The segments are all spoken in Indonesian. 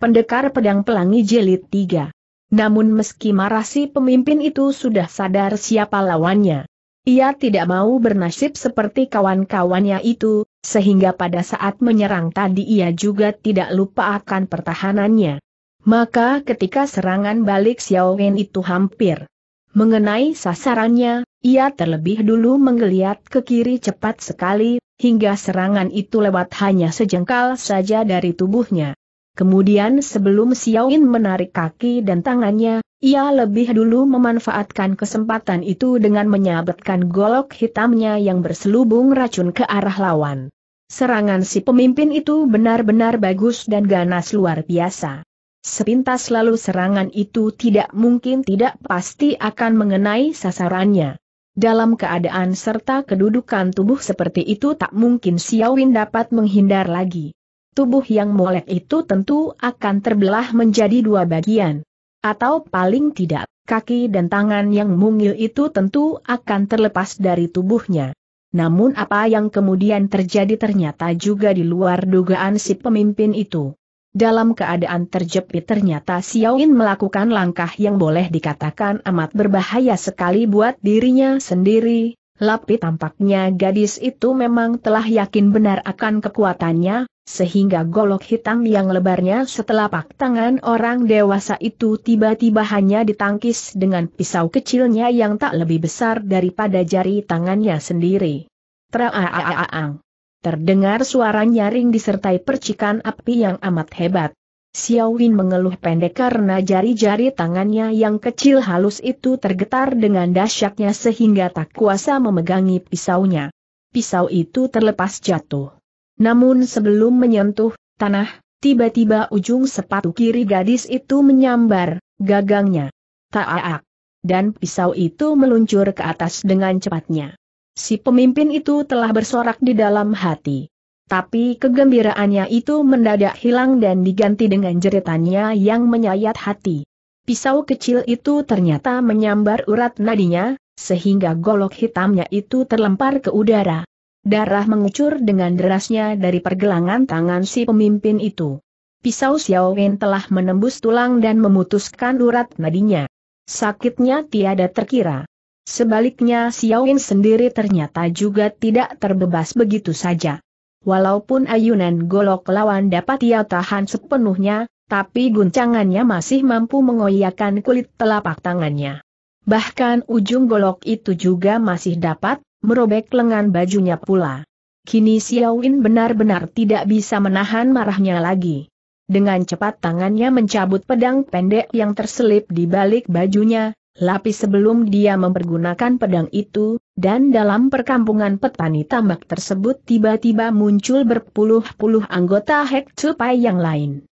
Pendekar Pedang Pelangi Jelit 3. Namun meski marah si pemimpin itu sudah sadar siapa lawannya. Ia tidak mau bernasib seperti kawan-kawannya itu, sehingga pada saat menyerang tadi ia juga tidak lupa akan pertahanannya. Maka ketika serangan balik Xiao Wen itu hampir mengenai sasarannya, ia terlebih dulu menggeliat ke kiri cepat sekali, hingga serangan itu lewat hanya sejengkal saja dari tubuhnya. Kemudian sebelum Xiaoin menarik kaki dan tangannya, ia lebih dulu memanfaatkan kesempatan itu dengan menyabetkan golok hitamnya yang berselubung racun ke arah lawan. Serangan si pemimpin itu benar-benar bagus dan ganas luar biasa. Sepintas lalu serangan itu tidak mungkin tidak pasti akan mengenai sasarannya. Dalam keadaan serta kedudukan tubuh seperti itu tak mungkin Siawin dapat menghindar lagi tubuh yang molek itu tentu akan terbelah menjadi dua bagian. Atau paling tidak, kaki dan tangan yang mungil itu tentu akan terlepas dari tubuhnya. Namun apa yang kemudian terjadi ternyata juga di luar dugaan si pemimpin itu. Dalam keadaan terjepit ternyata Xiaoin melakukan langkah yang boleh dikatakan amat berbahaya sekali buat dirinya sendiri. Lapi tampaknya gadis itu memang telah yakin benar akan kekuatannya, sehingga golok hitam yang lebarnya setelah pak tangan orang dewasa itu tiba-tiba hanya ditangkis dengan pisau kecilnya yang tak lebih besar daripada jari tangannya sendiri. Traaaang. Terdengar suara nyaring disertai percikan api yang amat hebat. Xiao Win mengeluh pendek karena jari-jari tangannya yang kecil halus itu tergetar dengan dahsyatnya sehingga tak kuasa memegangi pisaunya. Pisau itu terlepas jatuh. Namun sebelum menyentuh tanah, tiba-tiba ujung sepatu kiri gadis itu menyambar gagangnya. Taaak. Dan pisau itu meluncur ke atas dengan cepatnya. Si pemimpin itu telah bersorak di dalam hati. Tapi kegembiraannya itu mendadak hilang dan diganti dengan jeritannya yang menyayat hati. Pisau kecil itu ternyata menyambar urat nadinya, sehingga golok hitamnya itu terlempar ke udara. Darah mengucur dengan derasnya dari pergelangan tangan si pemimpin itu. Pisau Xiao Wen telah menembus tulang dan memutuskan urat nadinya. Sakitnya tiada terkira. Sebaliknya Xiao Wen sendiri ternyata juga tidak terbebas begitu saja. Walaupun ayunan golok lawan dapat ia tahan sepenuhnya, tapi guncangannya masih mampu mengoyakkan kulit telapak tangannya. Bahkan ujung golok itu juga masih dapat merobek lengan bajunya pula. Kini Xiaowin benar-benar tidak bisa menahan marahnya lagi. Dengan cepat tangannya mencabut pedang pendek yang terselip di balik bajunya, lapis sebelum dia mempergunakan pedang itu, dan dalam perkampungan petani tambak tersebut tiba-tiba muncul berpuluh-puluh anggota Hek Cupai yang lain.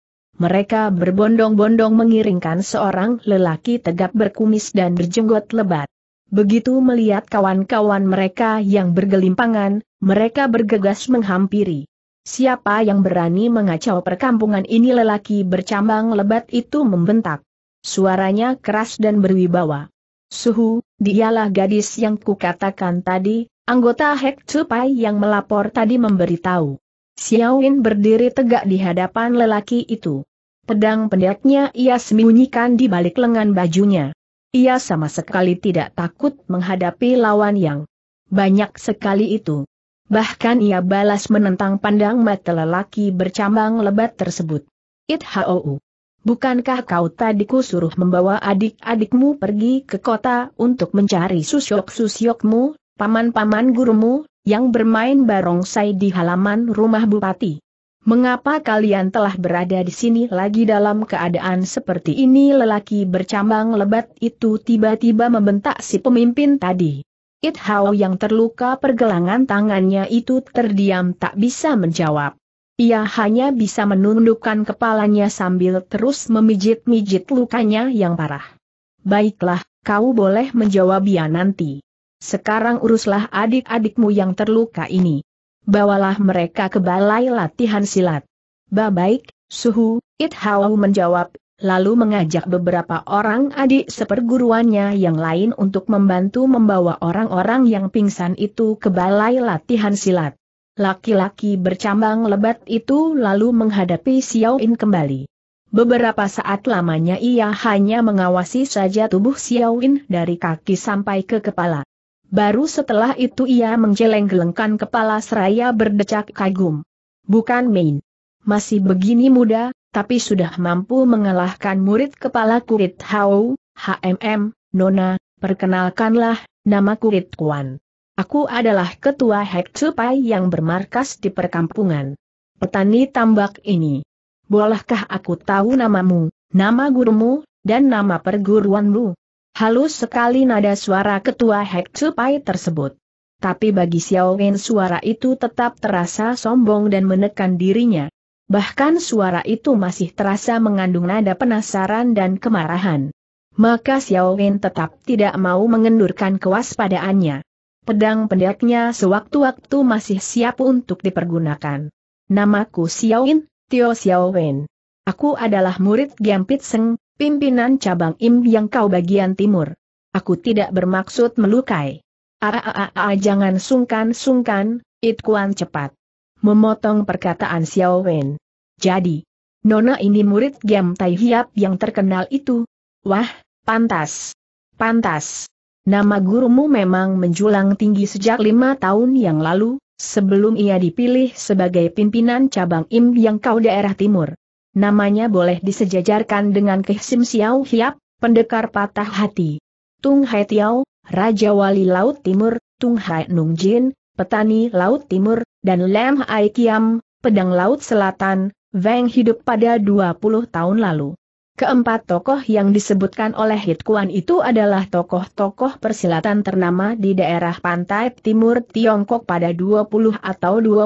Mereka berbondong-bondong mengiringkan seorang lelaki tegap berkumis dan berjenggot lebat. Begitu melihat kawan-kawan mereka yang bergelimpangan, mereka bergegas menghampiri. Siapa yang berani mengacau perkampungan ini lelaki bercambang lebat itu membentak. Suaranya keras dan berwibawa. Suhu, dialah gadis yang kukatakan tadi, anggota Hek Cupai yang melapor tadi memberitahu. Xiaoin berdiri tegak di hadapan lelaki itu. Pedang pendeknya ia sembunyikan di balik lengan bajunya. Ia sama sekali tidak takut menghadapi lawan yang banyak sekali itu. Bahkan ia balas menentang pandang mata lelaki bercambang lebat tersebut. It hou. Bukankah kau tadi suruh membawa adik-adikmu pergi ke kota untuk mencari susyok-susyokmu, paman-paman gurumu, yang bermain barongsai di halaman rumah bupati? Mengapa kalian telah berada di sini lagi dalam keadaan seperti ini? Lelaki bercambang lebat itu tiba-tiba membentak si pemimpin tadi. It Hao yang terluka pergelangan tangannya itu terdiam tak bisa menjawab. Ia hanya bisa menundukkan kepalanya sambil terus memijit-mijit lukanya yang parah. Baiklah, kau boleh menjawab ya nanti. Sekarang uruslah adik-adikmu yang terluka ini bawalah mereka ke balai latihan silat. Babaik, Suhu, It Hao menjawab, lalu mengajak beberapa orang adik seperguruannya yang lain untuk membantu membawa orang-orang yang pingsan itu ke balai latihan silat. Laki-laki bercambang lebat itu lalu menghadapi Xiao In kembali. Beberapa saat lamanya ia hanya mengawasi saja tubuh Xiao In dari kaki sampai ke kepala. Baru setelah itu ia menggeleng-gelengkan kepala seraya berdecak kagum. Bukan main. Masih begini muda, tapi sudah mampu mengalahkan murid kepala kurit Hau, HMM, Nona, perkenalkanlah, nama kurit Kuan. Aku adalah ketua Hek yang bermarkas di perkampungan. Petani tambak ini. Bolehkah aku tahu namamu, nama gurumu, dan nama perguruanmu? Halus sekali nada suara ketua Hek Cupai tersebut. Tapi bagi Xiao Wen suara itu tetap terasa sombong dan menekan dirinya. Bahkan suara itu masih terasa mengandung nada penasaran dan kemarahan. Maka Xiao Wen tetap tidak mau mengendurkan kewaspadaannya. Pedang pendeknya sewaktu-waktu masih siap untuk dipergunakan. Namaku Xiao Wen, Tio Xiao Wen. Aku adalah murid Pit Seng, Pimpinan cabang Im yang kau bagian timur. Aku tidak bermaksud melukai. Aaaa ah, ah, ah, jangan sungkan-sungkan, It Kuan cepat. Memotong perkataan Xiao Wen. Jadi, Nona ini murid Giam Tai Hiap yang terkenal itu. Wah, pantas. Pantas. Nama gurumu memang menjulang tinggi sejak lima tahun yang lalu, sebelum ia dipilih sebagai pimpinan cabang Im yang kau daerah timur namanya boleh disejajarkan dengan Kehsim Xiao Hiap, pendekar patah hati. Tung Hai Tiao, Raja Wali Laut Timur, Tung Hai Nung Jin, petani Laut Timur, dan Lam Hai Kiam, pedang Laut Selatan, Wang hidup pada 20 tahun lalu. Keempat tokoh yang disebutkan oleh Hit itu adalah tokoh-tokoh persilatan ternama di daerah pantai timur Tiongkok pada 20 atau 25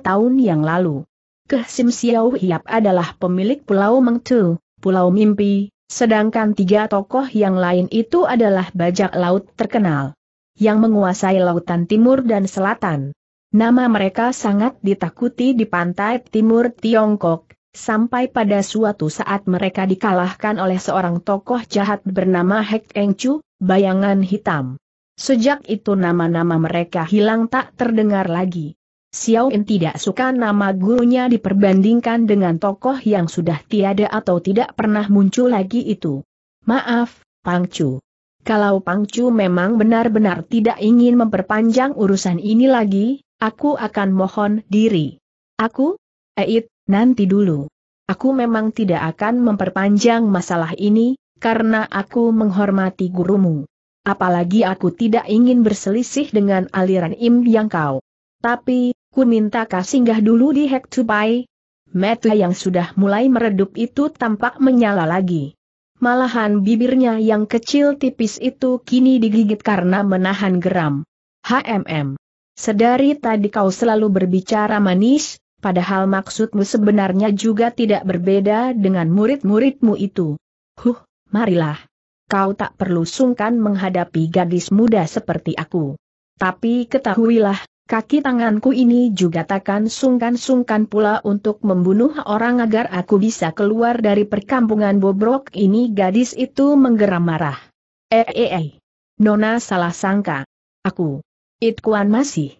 tahun yang lalu. Kehsim Sim Xiao Hiap adalah pemilik Pulau Mengtu, Pulau Mimpi, sedangkan tiga tokoh yang lain itu adalah bajak laut terkenal yang menguasai lautan timur dan selatan. Nama mereka sangat ditakuti di pantai timur Tiongkok, sampai pada suatu saat mereka dikalahkan oleh seorang tokoh jahat bernama Hek Eng Chu, bayangan hitam. Sejak itu nama-nama mereka hilang tak terdengar lagi. Xiao In tidak suka nama gurunya diperbandingkan dengan tokoh yang sudah tiada atau tidak pernah muncul lagi itu. Maaf, Pang Chu. Kalau Pang Chu memang benar-benar tidak ingin memperpanjang urusan ini lagi, aku akan mohon diri. Aku? Eit, nanti dulu. Aku memang tidak akan memperpanjang masalah ini, karena aku menghormati gurumu. Apalagi aku tidak ingin berselisih dengan aliran Im yang kau. Tapi, Ku minta kau singgah dulu di Hektupai. Mata yang sudah mulai meredup itu tampak menyala lagi. Malahan bibirnya yang kecil tipis itu kini digigit karena menahan geram. HMM. Sedari tadi kau selalu berbicara manis, padahal maksudmu sebenarnya juga tidak berbeda dengan murid-muridmu itu. Huh, marilah. Kau tak perlu sungkan menghadapi gadis muda seperti aku. Tapi ketahuilah, Kaki tanganku ini juga takkan sungkan-sungkan pula untuk membunuh orang agar aku bisa keluar dari perkampungan bobrok ini gadis itu menggeram marah. Eh eh, eh. Nona salah sangka. Aku. Itkuan masih.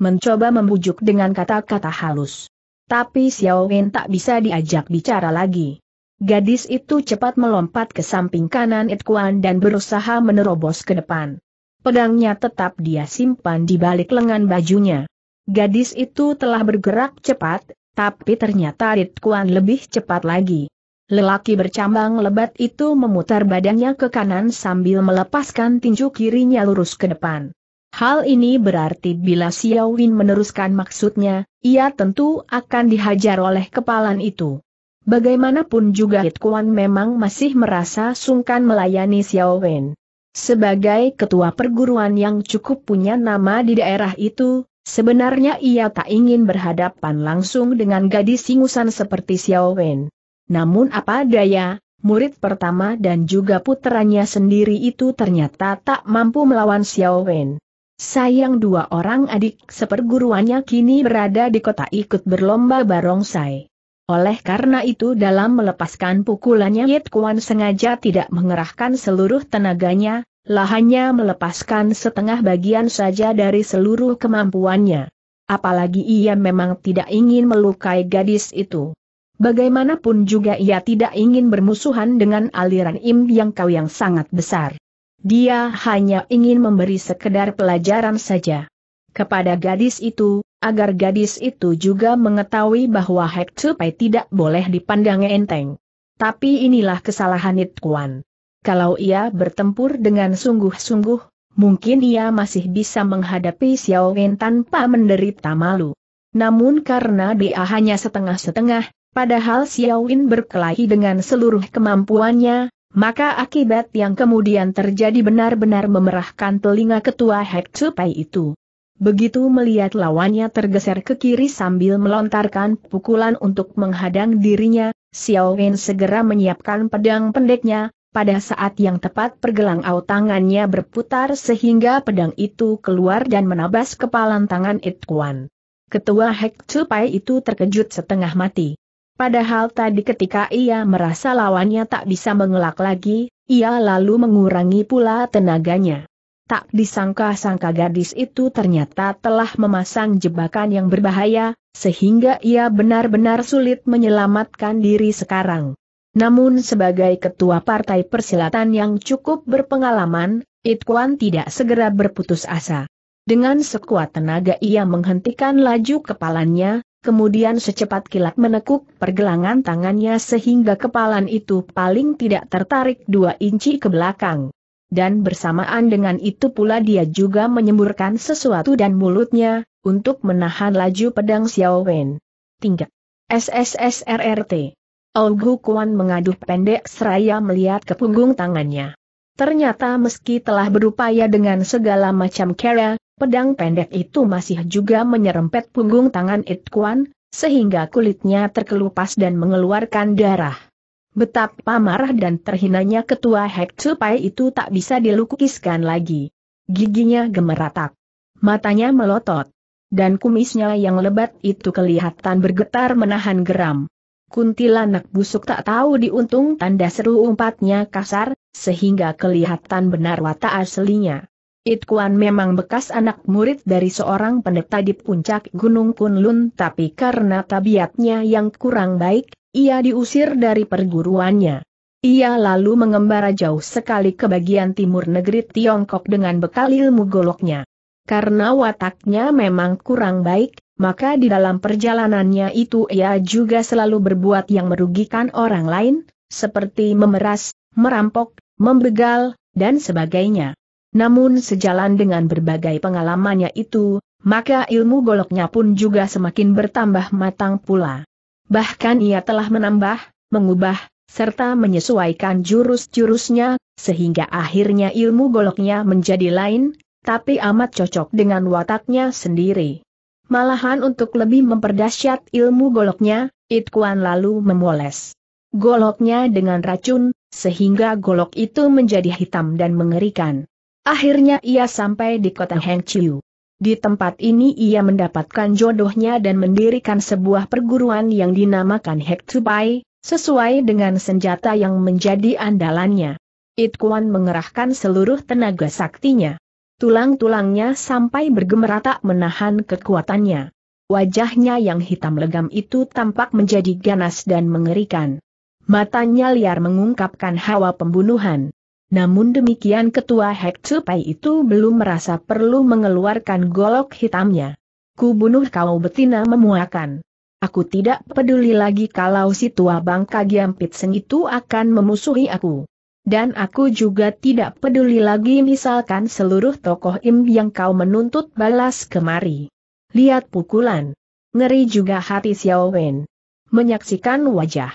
Mencoba membujuk dengan kata-kata halus. Tapi Xiao Wen tak bisa diajak bicara lagi. Gadis itu cepat melompat ke samping kanan Itkuan dan berusaha menerobos ke depan. Pedangnya tetap dia simpan di balik lengan bajunya. Gadis itu telah bergerak cepat, tapi ternyata Rit Kuan lebih cepat lagi. Lelaki bercambang lebat itu memutar badannya ke kanan sambil melepaskan tinju kirinya lurus ke depan. Hal ini berarti bila Xiao Win meneruskan maksudnya, ia tentu akan dihajar oleh kepalan itu. Bagaimanapun juga Hit Kuan memang masih merasa sungkan melayani Xiao Wen. Sebagai ketua perguruan yang cukup punya nama di daerah itu, sebenarnya ia tak ingin berhadapan langsung dengan gadis singusan seperti Xiao Wen. Namun apa daya, murid pertama dan juga putranya sendiri itu ternyata tak mampu melawan Xiao Wen. Sayang dua orang adik seperguruannya kini berada di kota ikut berlomba barongsai. Oleh karena itu dalam melepaskan pukulannya Yit Kuan sengaja tidak mengerahkan seluruh tenaganya, lahannya melepaskan setengah bagian saja dari seluruh kemampuannya. Apalagi ia memang tidak ingin melukai gadis itu. Bagaimanapun juga ia tidak ingin bermusuhan dengan aliran Im Yang Kau yang sangat besar. Dia hanya ingin memberi sekedar pelajaran saja. Kepada gadis itu, agar gadis itu juga mengetahui bahwa Hek Tsupai tidak boleh dipandang enteng. Tapi inilah kesalahan It Kuan. Kalau ia bertempur dengan sungguh-sungguh, mungkin ia masih bisa menghadapi Xiao Wen tanpa menderita malu. Namun karena dia hanya setengah-setengah, padahal Xiao Wen berkelahi dengan seluruh kemampuannya, maka akibat yang kemudian terjadi benar-benar memerahkan telinga ketua Hek Tsupai itu. Begitu melihat lawannya tergeser ke kiri sambil melontarkan pukulan untuk menghadang dirinya, Xiao Wen segera menyiapkan pedang pendeknya, pada saat yang tepat pergelang au tangannya berputar sehingga pedang itu keluar dan menabas kepalan tangan It Kuan. Ketua Hek supaya itu terkejut setengah mati. Padahal tadi ketika ia merasa lawannya tak bisa mengelak lagi, ia lalu mengurangi pula tenaganya. Tak disangka-sangka gadis itu ternyata telah memasang jebakan yang berbahaya, sehingga ia benar-benar sulit menyelamatkan diri sekarang. Namun sebagai ketua partai persilatan yang cukup berpengalaman, Itkuan tidak segera berputus asa. Dengan sekuat tenaga ia menghentikan laju kepalanya, kemudian secepat kilat menekuk pergelangan tangannya sehingga kepalan itu paling tidak tertarik dua inci ke belakang dan bersamaan dengan itu pula dia juga menyemburkan sesuatu dan mulutnya, untuk menahan laju pedang Xiao Wen. Tinggal. SSSRRT. Ogu Kuan mengaduh pendek seraya melihat ke punggung tangannya. Ternyata meski telah berupaya dengan segala macam cara, pedang pendek itu masih juga menyerempet punggung tangan It Kuan, sehingga kulitnya terkelupas dan mengeluarkan darah. Betapa marah dan terhinanya ketua Hek Cupai itu tak bisa dilukiskan lagi. Giginya gemeratak. Matanya melotot. Dan kumisnya yang lebat itu kelihatan bergetar menahan geram. Kuntilanak busuk tak tahu diuntung tanda seru umpatnya kasar, sehingga kelihatan benar watak aslinya. Itkuan memang bekas anak murid dari seorang pendeta di puncak Gunung Kunlun tapi karena tabiatnya yang kurang baik, ia diusir dari perguruannya. Ia lalu mengembara jauh sekali ke bagian timur negeri Tiongkok dengan bekal ilmu goloknya. Karena wataknya memang kurang baik, maka di dalam perjalanannya itu ia juga selalu berbuat yang merugikan orang lain, seperti memeras, merampok, membegal, dan sebagainya. Namun sejalan dengan berbagai pengalamannya itu, maka ilmu goloknya pun juga semakin bertambah matang pula. Bahkan ia telah menambah, mengubah, serta menyesuaikan jurus-jurusnya, sehingga akhirnya ilmu goloknya menjadi lain, tapi amat cocok dengan wataknya sendiri. Malahan untuk lebih memperdahsyat ilmu goloknya, itkuan lalu memoles goloknya dengan racun, sehingga golok itu menjadi hitam dan mengerikan. Akhirnya ia sampai di kota Hengqiu. Di tempat ini ia mendapatkan jodohnya dan mendirikan sebuah perguruan yang dinamakan Hektubai, sesuai dengan senjata yang menjadi andalannya. It mengerahkan seluruh tenaga saktinya. Tulang-tulangnya sampai bergemerata menahan kekuatannya. Wajahnya yang hitam legam itu tampak menjadi ganas dan mengerikan. Matanya liar mengungkapkan hawa pembunuhan. Namun demikian ketua Hek Tsupai itu belum merasa perlu mengeluarkan golok hitamnya. Ku bunuh kau betina memuakan. Aku tidak peduli lagi kalau si tua bangka Seng itu akan memusuhi aku. Dan aku juga tidak peduli lagi misalkan seluruh tokoh im yang kau menuntut balas kemari. Lihat pukulan. Ngeri juga hati Xiao Wen. Menyaksikan wajah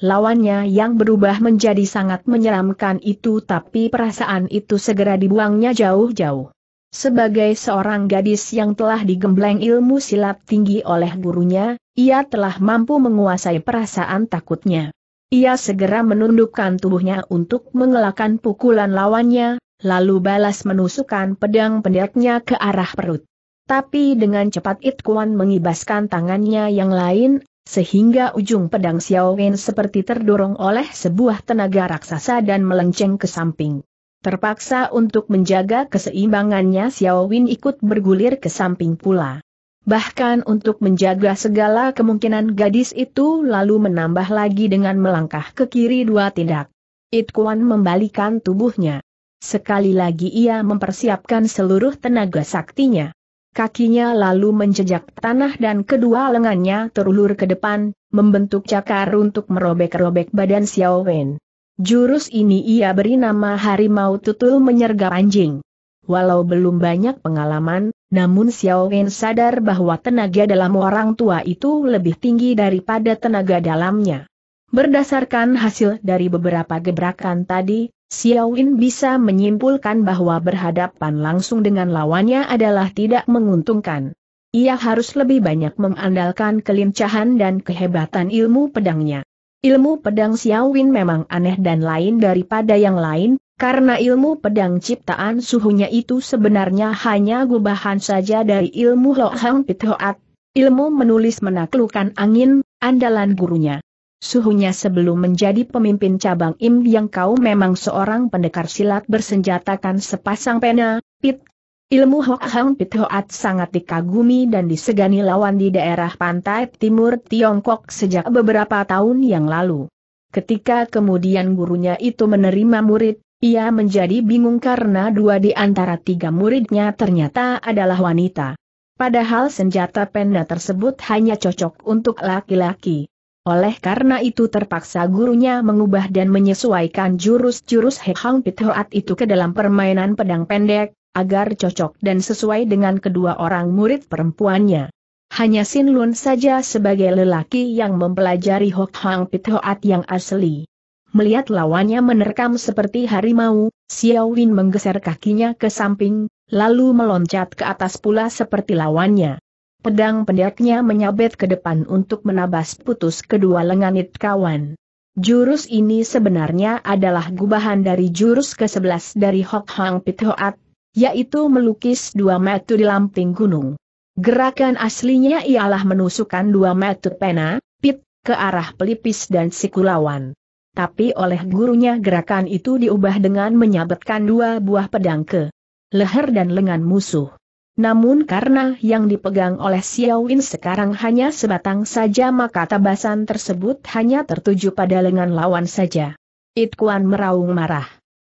Lawannya yang berubah menjadi sangat menyeramkan itu tapi perasaan itu segera dibuangnya jauh-jauh. Sebagai seorang gadis yang telah digembleng ilmu silat tinggi oleh gurunya, ia telah mampu menguasai perasaan takutnya. Ia segera menundukkan tubuhnya untuk mengelakkan pukulan lawannya, lalu balas menusukkan pedang pendeknya ke arah perut. Tapi dengan cepat Itkuan mengibaskan tangannya yang lain, sehingga ujung pedang Xiao Wen seperti terdorong oleh sebuah tenaga raksasa dan melenceng ke samping. Terpaksa untuk menjaga keseimbangannya Xiao Wen ikut bergulir ke samping pula. Bahkan untuk menjaga segala kemungkinan gadis itu lalu menambah lagi dengan melangkah ke kiri dua tindak. It Kuan membalikan tubuhnya. Sekali lagi ia mempersiapkan seluruh tenaga saktinya. Kakinya lalu menjejak tanah dan kedua lengannya terulur ke depan, membentuk cakar untuk merobek-robek badan Xiao Wen. Jurus ini ia beri nama Harimau Tutul Menyergap Anjing. Walau belum banyak pengalaman, namun Xiao Wen sadar bahwa tenaga dalam orang tua itu lebih tinggi daripada tenaga dalamnya. Berdasarkan hasil dari beberapa gebrakan tadi, Xiaowin bisa menyimpulkan bahwa berhadapan langsung dengan lawannya adalah tidak menguntungkan. Ia harus lebih banyak mengandalkan kelincahan dan kehebatan ilmu pedangnya. Ilmu pedang Xiaowin memang aneh dan lain daripada yang lain, karena ilmu pedang ciptaan suhunya itu sebenarnya hanya gubahan saja dari ilmu Lo Hang ilmu menulis menaklukkan angin, andalan gurunya. Suhunya sebelum menjadi pemimpin cabang Im yang kau memang seorang pendekar silat bersenjatakan sepasang pena, pit. Ilmu Hok Hang Pit Hoat sangat dikagumi dan disegani lawan di daerah pantai timur Tiongkok sejak beberapa tahun yang lalu. Ketika kemudian gurunya itu menerima murid, ia menjadi bingung karena dua di antara tiga muridnya ternyata adalah wanita. Padahal senjata pena tersebut hanya cocok untuk laki-laki. Oleh karena itu terpaksa gurunya mengubah dan menyesuaikan jurus-jurus Hehang Pithoat itu ke dalam permainan pedang pendek, agar cocok dan sesuai dengan kedua orang murid perempuannya. Hanya Sin Lun saja sebagai lelaki yang mempelajari Hok Hang Pithoat yang asli. Melihat lawannya menerkam seperti harimau, Xiao Win menggeser kakinya ke samping, lalu meloncat ke atas pula seperti lawannya. Pedang pendeknya menyabet ke depan untuk menabas putus kedua lengan it kawan. Jurus ini sebenarnya adalah gubahan dari jurus ke-11 dari Hok Hang Pit Hoat, yaitu melukis dua metu di lamping gunung. Gerakan aslinya ialah menusukkan dua metu pena, pit, ke arah pelipis dan siku lawan. Tapi oleh gurunya gerakan itu diubah dengan menyabetkan dua buah pedang ke leher dan lengan musuh. Namun karena yang dipegang oleh Xiao Win sekarang hanya sebatang saja maka tabasan tersebut hanya tertuju pada lengan lawan saja. It Kuan meraung marah.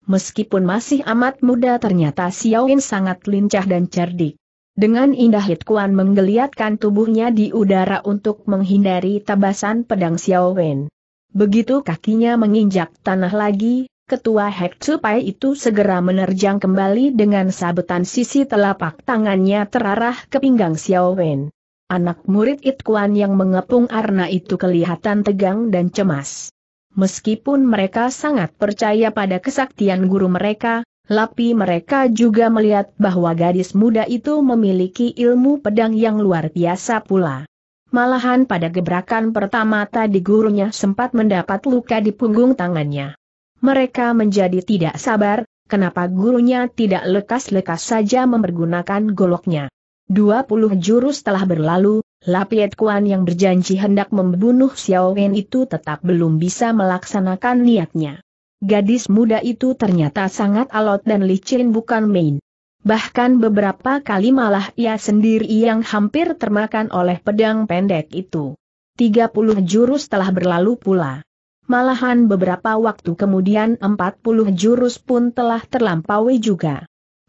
Meskipun masih amat muda ternyata Xiao Win sangat lincah dan cerdik. Dengan indah It Kuan menggeliatkan tubuhnya di udara untuk menghindari tabasan pedang Xiao Win. Begitu kakinya menginjak tanah lagi, Ketua Hek supaya itu segera menerjang kembali dengan sabetan sisi telapak tangannya terarah ke pinggang Xiao Wen. Anak murid It yang mengepung Arna itu kelihatan tegang dan cemas. Meskipun mereka sangat percaya pada kesaktian guru mereka, tapi mereka juga melihat bahwa gadis muda itu memiliki ilmu pedang yang luar biasa pula. Malahan pada gebrakan pertama tadi gurunya sempat mendapat luka di punggung tangannya. Mereka menjadi tidak sabar, kenapa gurunya tidak lekas-lekas saja mempergunakan goloknya. 20 jurus telah berlalu, Lapiet Kuan yang berjanji hendak membunuh Xiao Wen itu tetap belum bisa melaksanakan niatnya. Gadis muda itu ternyata sangat alot dan licin bukan main. Bahkan beberapa kali malah ia sendiri yang hampir termakan oleh pedang pendek itu. 30 jurus telah berlalu pula malahan beberapa waktu kemudian 40 jurus pun telah terlampaui juga.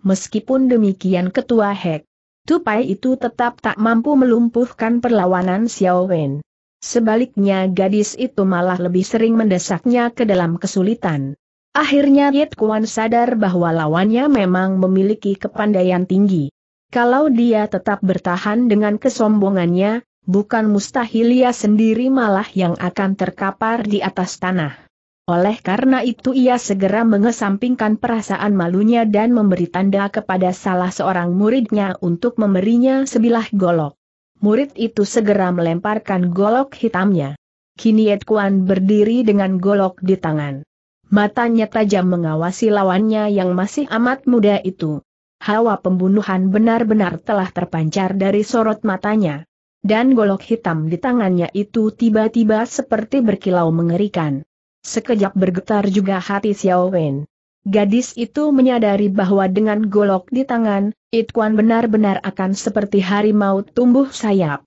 Meskipun demikian Ketua Hek, Tupai itu tetap tak mampu melumpuhkan perlawanan Xiao Wen. Sebaliknya gadis itu malah lebih sering mendesaknya ke dalam kesulitan. Akhirnya Yit Kuan sadar bahwa lawannya memang memiliki kepandaian tinggi. Kalau dia tetap bertahan dengan kesombongannya, bukan mustahil ia sendiri malah yang akan terkapar di atas tanah. Oleh karena itu ia segera mengesampingkan perasaan malunya dan memberi tanda kepada salah seorang muridnya untuk memberinya sebilah golok. Murid itu segera melemparkan golok hitamnya. Kini Kuan berdiri dengan golok di tangan. Matanya tajam mengawasi lawannya yang masih amat muda itu. Hawa pembunuhan benar-benar telah terpancar dari sorot matanya dan golok hitam di tangannya itu tiba-tiba seperti berkilau mengerikan. Sekejap bergetar juga hati Xiao Wen. Gadis itu menyadari bahwa dengan golok di tangan, It benar-benar akan seperti harimau tumbuh sayap.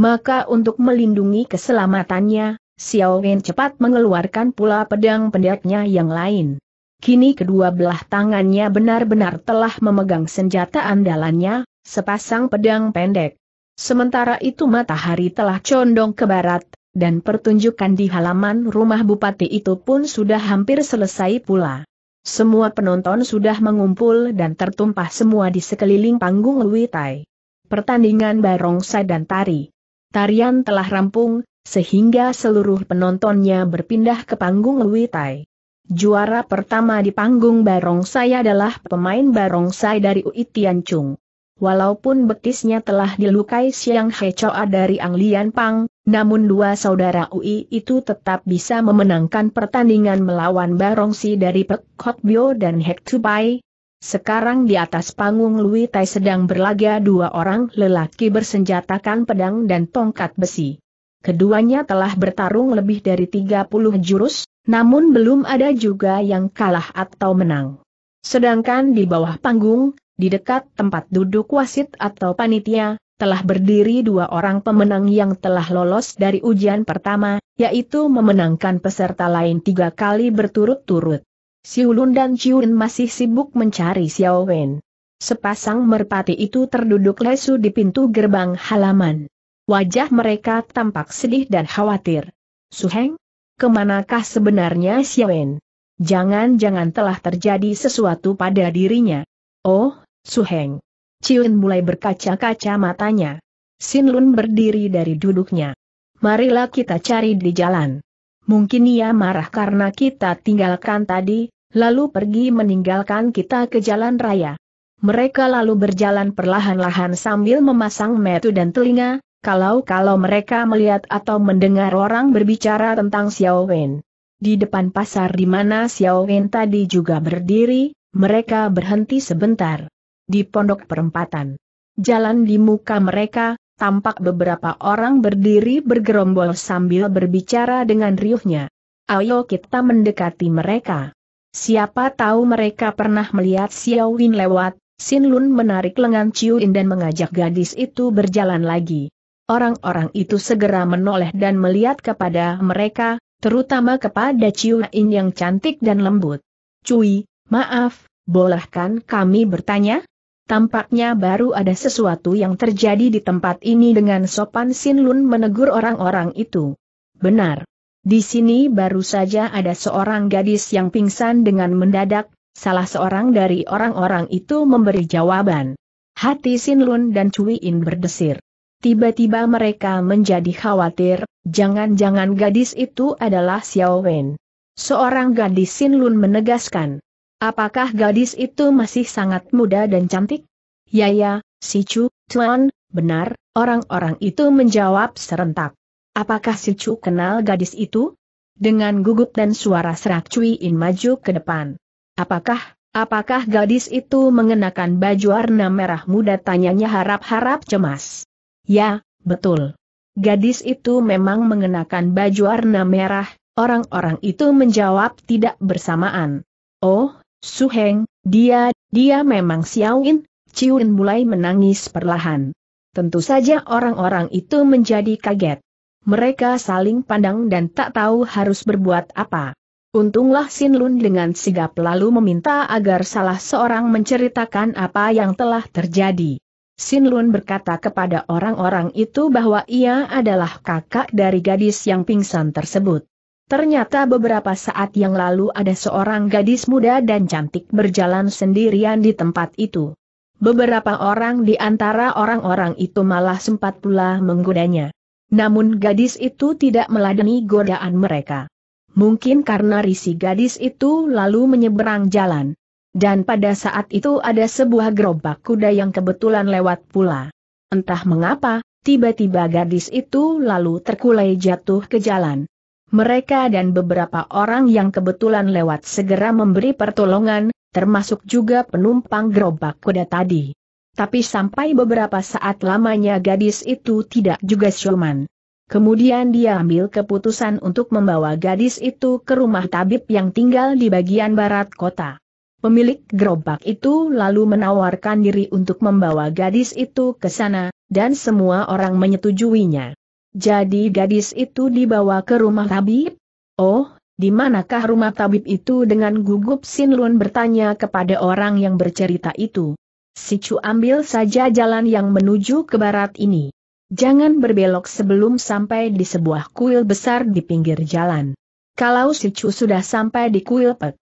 Maka untuk melindungi keselamatannya, Xiao Wen cepat mengeluarkan pula pedang pendeknya yang lain. Kini kedua belah tangannya benar-benar telah memegang senjata andalannya, sepasang pedang pendek. Sementara itu matahari telah condong ke barat, dan pertunjukan di halaman rumah bupati itu pun sudah hampir selesai pula. Semua penonton sudah mengumpul dan tertumpah semua di sekeliling panggung Luitai. Pertandingan barongsai dan tari. Tarian telah rampung, sehingga seluruh penontonnya berpindah ke panggung Luitai. Juara pertama di panggung barongsai adalah pemain barongsai dari Ui Chung. Walaupun betisnya telah dilukai Siang Hecoa dari Ang Lian Pang, namun dua saudara Ui itu tetap bisa memenangkan pertandingan melawan Barongsi dari Pek Hot Bio dan Hek Tupai. Sekarang di atas panggung Lui Tai sedang berlaga dua orang lelaki bersenjatakan pedang dan tongkat besi. Keduanya telah bertarung lebih dari 30 jurus, namun belum ada juga yang kalah atau menang. Sedangkan di bawah panggung, di dekat tempat duduk wasit atau panitia, telah berdiri dua orang pemenang yang telah lolos dari ujian pertama, yaitu memenangkan peserta lain tiga kali berturut-turut. Siulun dan Ciun masih sibuk mencari Xiao Wen. Sepasang merpati itu terduduk lesu di pintu gerbang halaman. Wajah mereka tampak sedih dan khawatir. Suheng, kemanakah sebenarnya Xiao Wen? Jangan-jangan telah terjadi sesuatu pada dirinya. Oh, Suheng. Ciun mulai berkaca-kaca matanya. Sin Lun berdiri dari duduknya. Marilah kita cari di jalan. Mungkin ia marah karena kita tinggalkan tadi, lalu pergi meninggalkan kita ke jalan raya. Mereka lalu berjalan perlahan-lahan sambil memasang metu dan telinga, kalau-kalau mereka melihat atau mendengar orang berbicara tentang Xiao Wen. Di depan pasar di mana Xiao Wen tadi juga berdiri, mereka berhenti sebentar di pondok perempatan. Jalan di muka mereka, tampak beberapa orang berdiri bergerombol sambil berbicara dengan riuhnya. Ayo kita mendekati mereka. Siapa tahu mereka pernah melihat Xiao Win lewat, Sin Lun menarik lengan Chiu In dan mengajak gadis itu berjalan lagi. Orang-orang itu segera menoleh dan melihat kepada mereka, terutama kepada Chiu In yang cantik dan lembut. Cui, maaf, bolehkan kami bertanya? Tampaknya baru ada sesuatu yang terjadi di tempat ini dengan sopan Sin Lun menegur orang-orang itu. Benar. Di sini baru saja ada seorang gadis yang pingsan dengan mendadak, salah seorang dari orang-orang itu memberi jawaban. Hati Sin Lun dan Cui In berdesir. Tiba-tiba mereka menjadi khawatir, jangan-jangan gadis itu adalah Xiao Wen. Seorang gadis Sin Lun menegaskan. Apakah gadis itu masih sangat muda dan cantik? Ya ya, si Chu, Tuan, benar, orang-orang itu menjawab serentak. Apakah si Chu kenal gadis itu? Dengan gugup dan suara serak Cui In maju ke depan. Apakah, apakah gadis itu mengenakan baju warna merah muda tanyanya harap-harap cemas? Ya, betul. Gadis itu memang mengenakan baju warna merah, orang-orang itu menjawab tidak bersamaan. Oh, Suheng, dia, dia memang Xiaoin, Ciuin mulai menangis perlahan. Tentu saja orang-orang itu menjadi kaget. Mereka saling pandang dan tak tahu harus berbuat apa. Untunglah Sin Lun dengan sigap lalu meminta agar salah seorang menceritakan apa yang telah terjadi. Sin Lun berkata kepada orang-orang itu bahwa ia adalah kakak dari gadis yang pingsan tersebut. Ternyata beberapa saat yang lalu ada seorang gadis muda dan cantik berjalan sendirian di tempat itu. Beberapa orang di antara orang-orang itu malah sempat pula menggodanya. Namun gadis itu tidak meladeni godaan mereka. Mungkin karena risi gadis itu lalu menyeberang jalan. Dan pada saat itu ada sebuah gerobak kuda yang kebetulan lewat pula. Entah mengapa, tiba-tiba gadis itu lalu terkulai jatuh ke jalan mereka dan beberapa orang yang kebetulan lewat segera memberi pertolongan, termasuk juga penumpang gerobak kuda tadi. Tapi sampai beberapa saat lamanya gadis itu tidak juga siuman. Kemudian dia ambil keputusan untuk membawa gadis itu ke rumah tabib yang tinggal di bagian barat kota. Pemilik gerobak itu lalu menawarkan diri untuk membawa gadis itu ke sana, dan semua orang menyetujuinya. Jadi gadis itu dibawa ke rumah tabib? Oh, di manakah rumah tabib itu dengan gugup Sinlun bertanya kepada orang yang bercerita itu. Si Chu ambil saja jalan yang menuju ke barat ini. Jangan berbelok sebelum sampai di sebuah kuil besar di pinggir jalan. Kalau si Chu sudah sampai di kuil Pek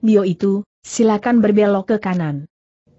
Bio itu, silakan berbelok ke kanan.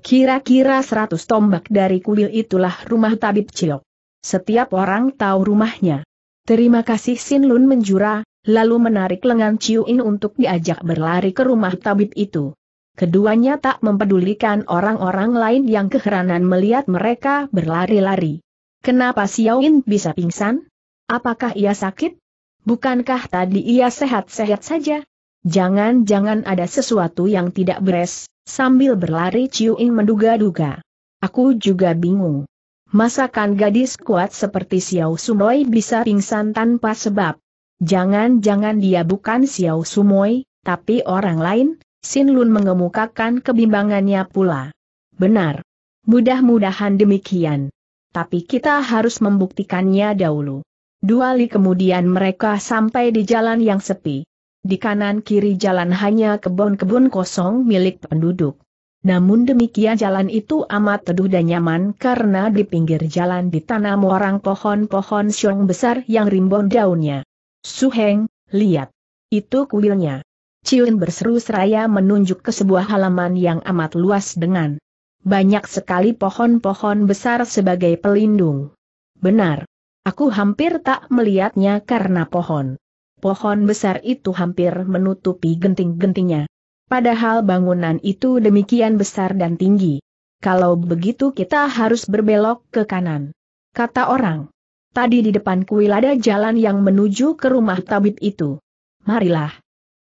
Kira-kira 100 tombak dari kuil itulah rumah tabib Cilok. Setiap orang tahu rumahnya. Terima kasih Sin Lun menjura, lalu menarik lengan Chiu In untuk diajak berlari ke rumah tabib itu. Keduanya tak mempedulikan orang-orang lain yang keheranan melihat mereka berlari-lari. Kenapa Xiao In bisa pingsan? Apakah ia sakit? Bukankah tadi ia sehat-sehat saja? Jangan-jangan ada sesuatu yang tidak beres, sambil berlari Ciu In menduga-duga. Aku juga bingung. Masakan gadis kuat seperti Xiao Sumoi bisa pingsan tanpa sebab? Jangan-jangan dia bukan Xiao Sumoi, tapi orang lain, Sin Lun mengemukakan kebimbangannya pula. Benar. Mudah-mudahan demikian. Tapi kita harus membuktikannya dahulu. Dua li kemudian mereka sampai di jalan yang sepi. Di kanan kiri jalan hanya kebun-kebun kosong milik penduduk. Namun demikian jalan itu amat teduh dan nyaman karena di pinggir jalan ditanam orang pohon-pohon siung besar yang rimbun daunnya. Suheng, lihat. Itu kuilnya. Ciun berseru seraya menunjuk ke sebuah halaman yang amat luas dengan banyak sekali pohon-pohon besar sebagai pelindung. Benar. Aku hampir tak melihatnya karena pohon. Pohon besar itu hampir menutupi genting-gentingnya. Padahal bangunan itu demikian besar dan tinggi. Kalau begitu kita harus berbelok ke kanan. Kata orang. Tadi di depan kuil ada jalan yang menuju ke rumah tabib itu. Marilah.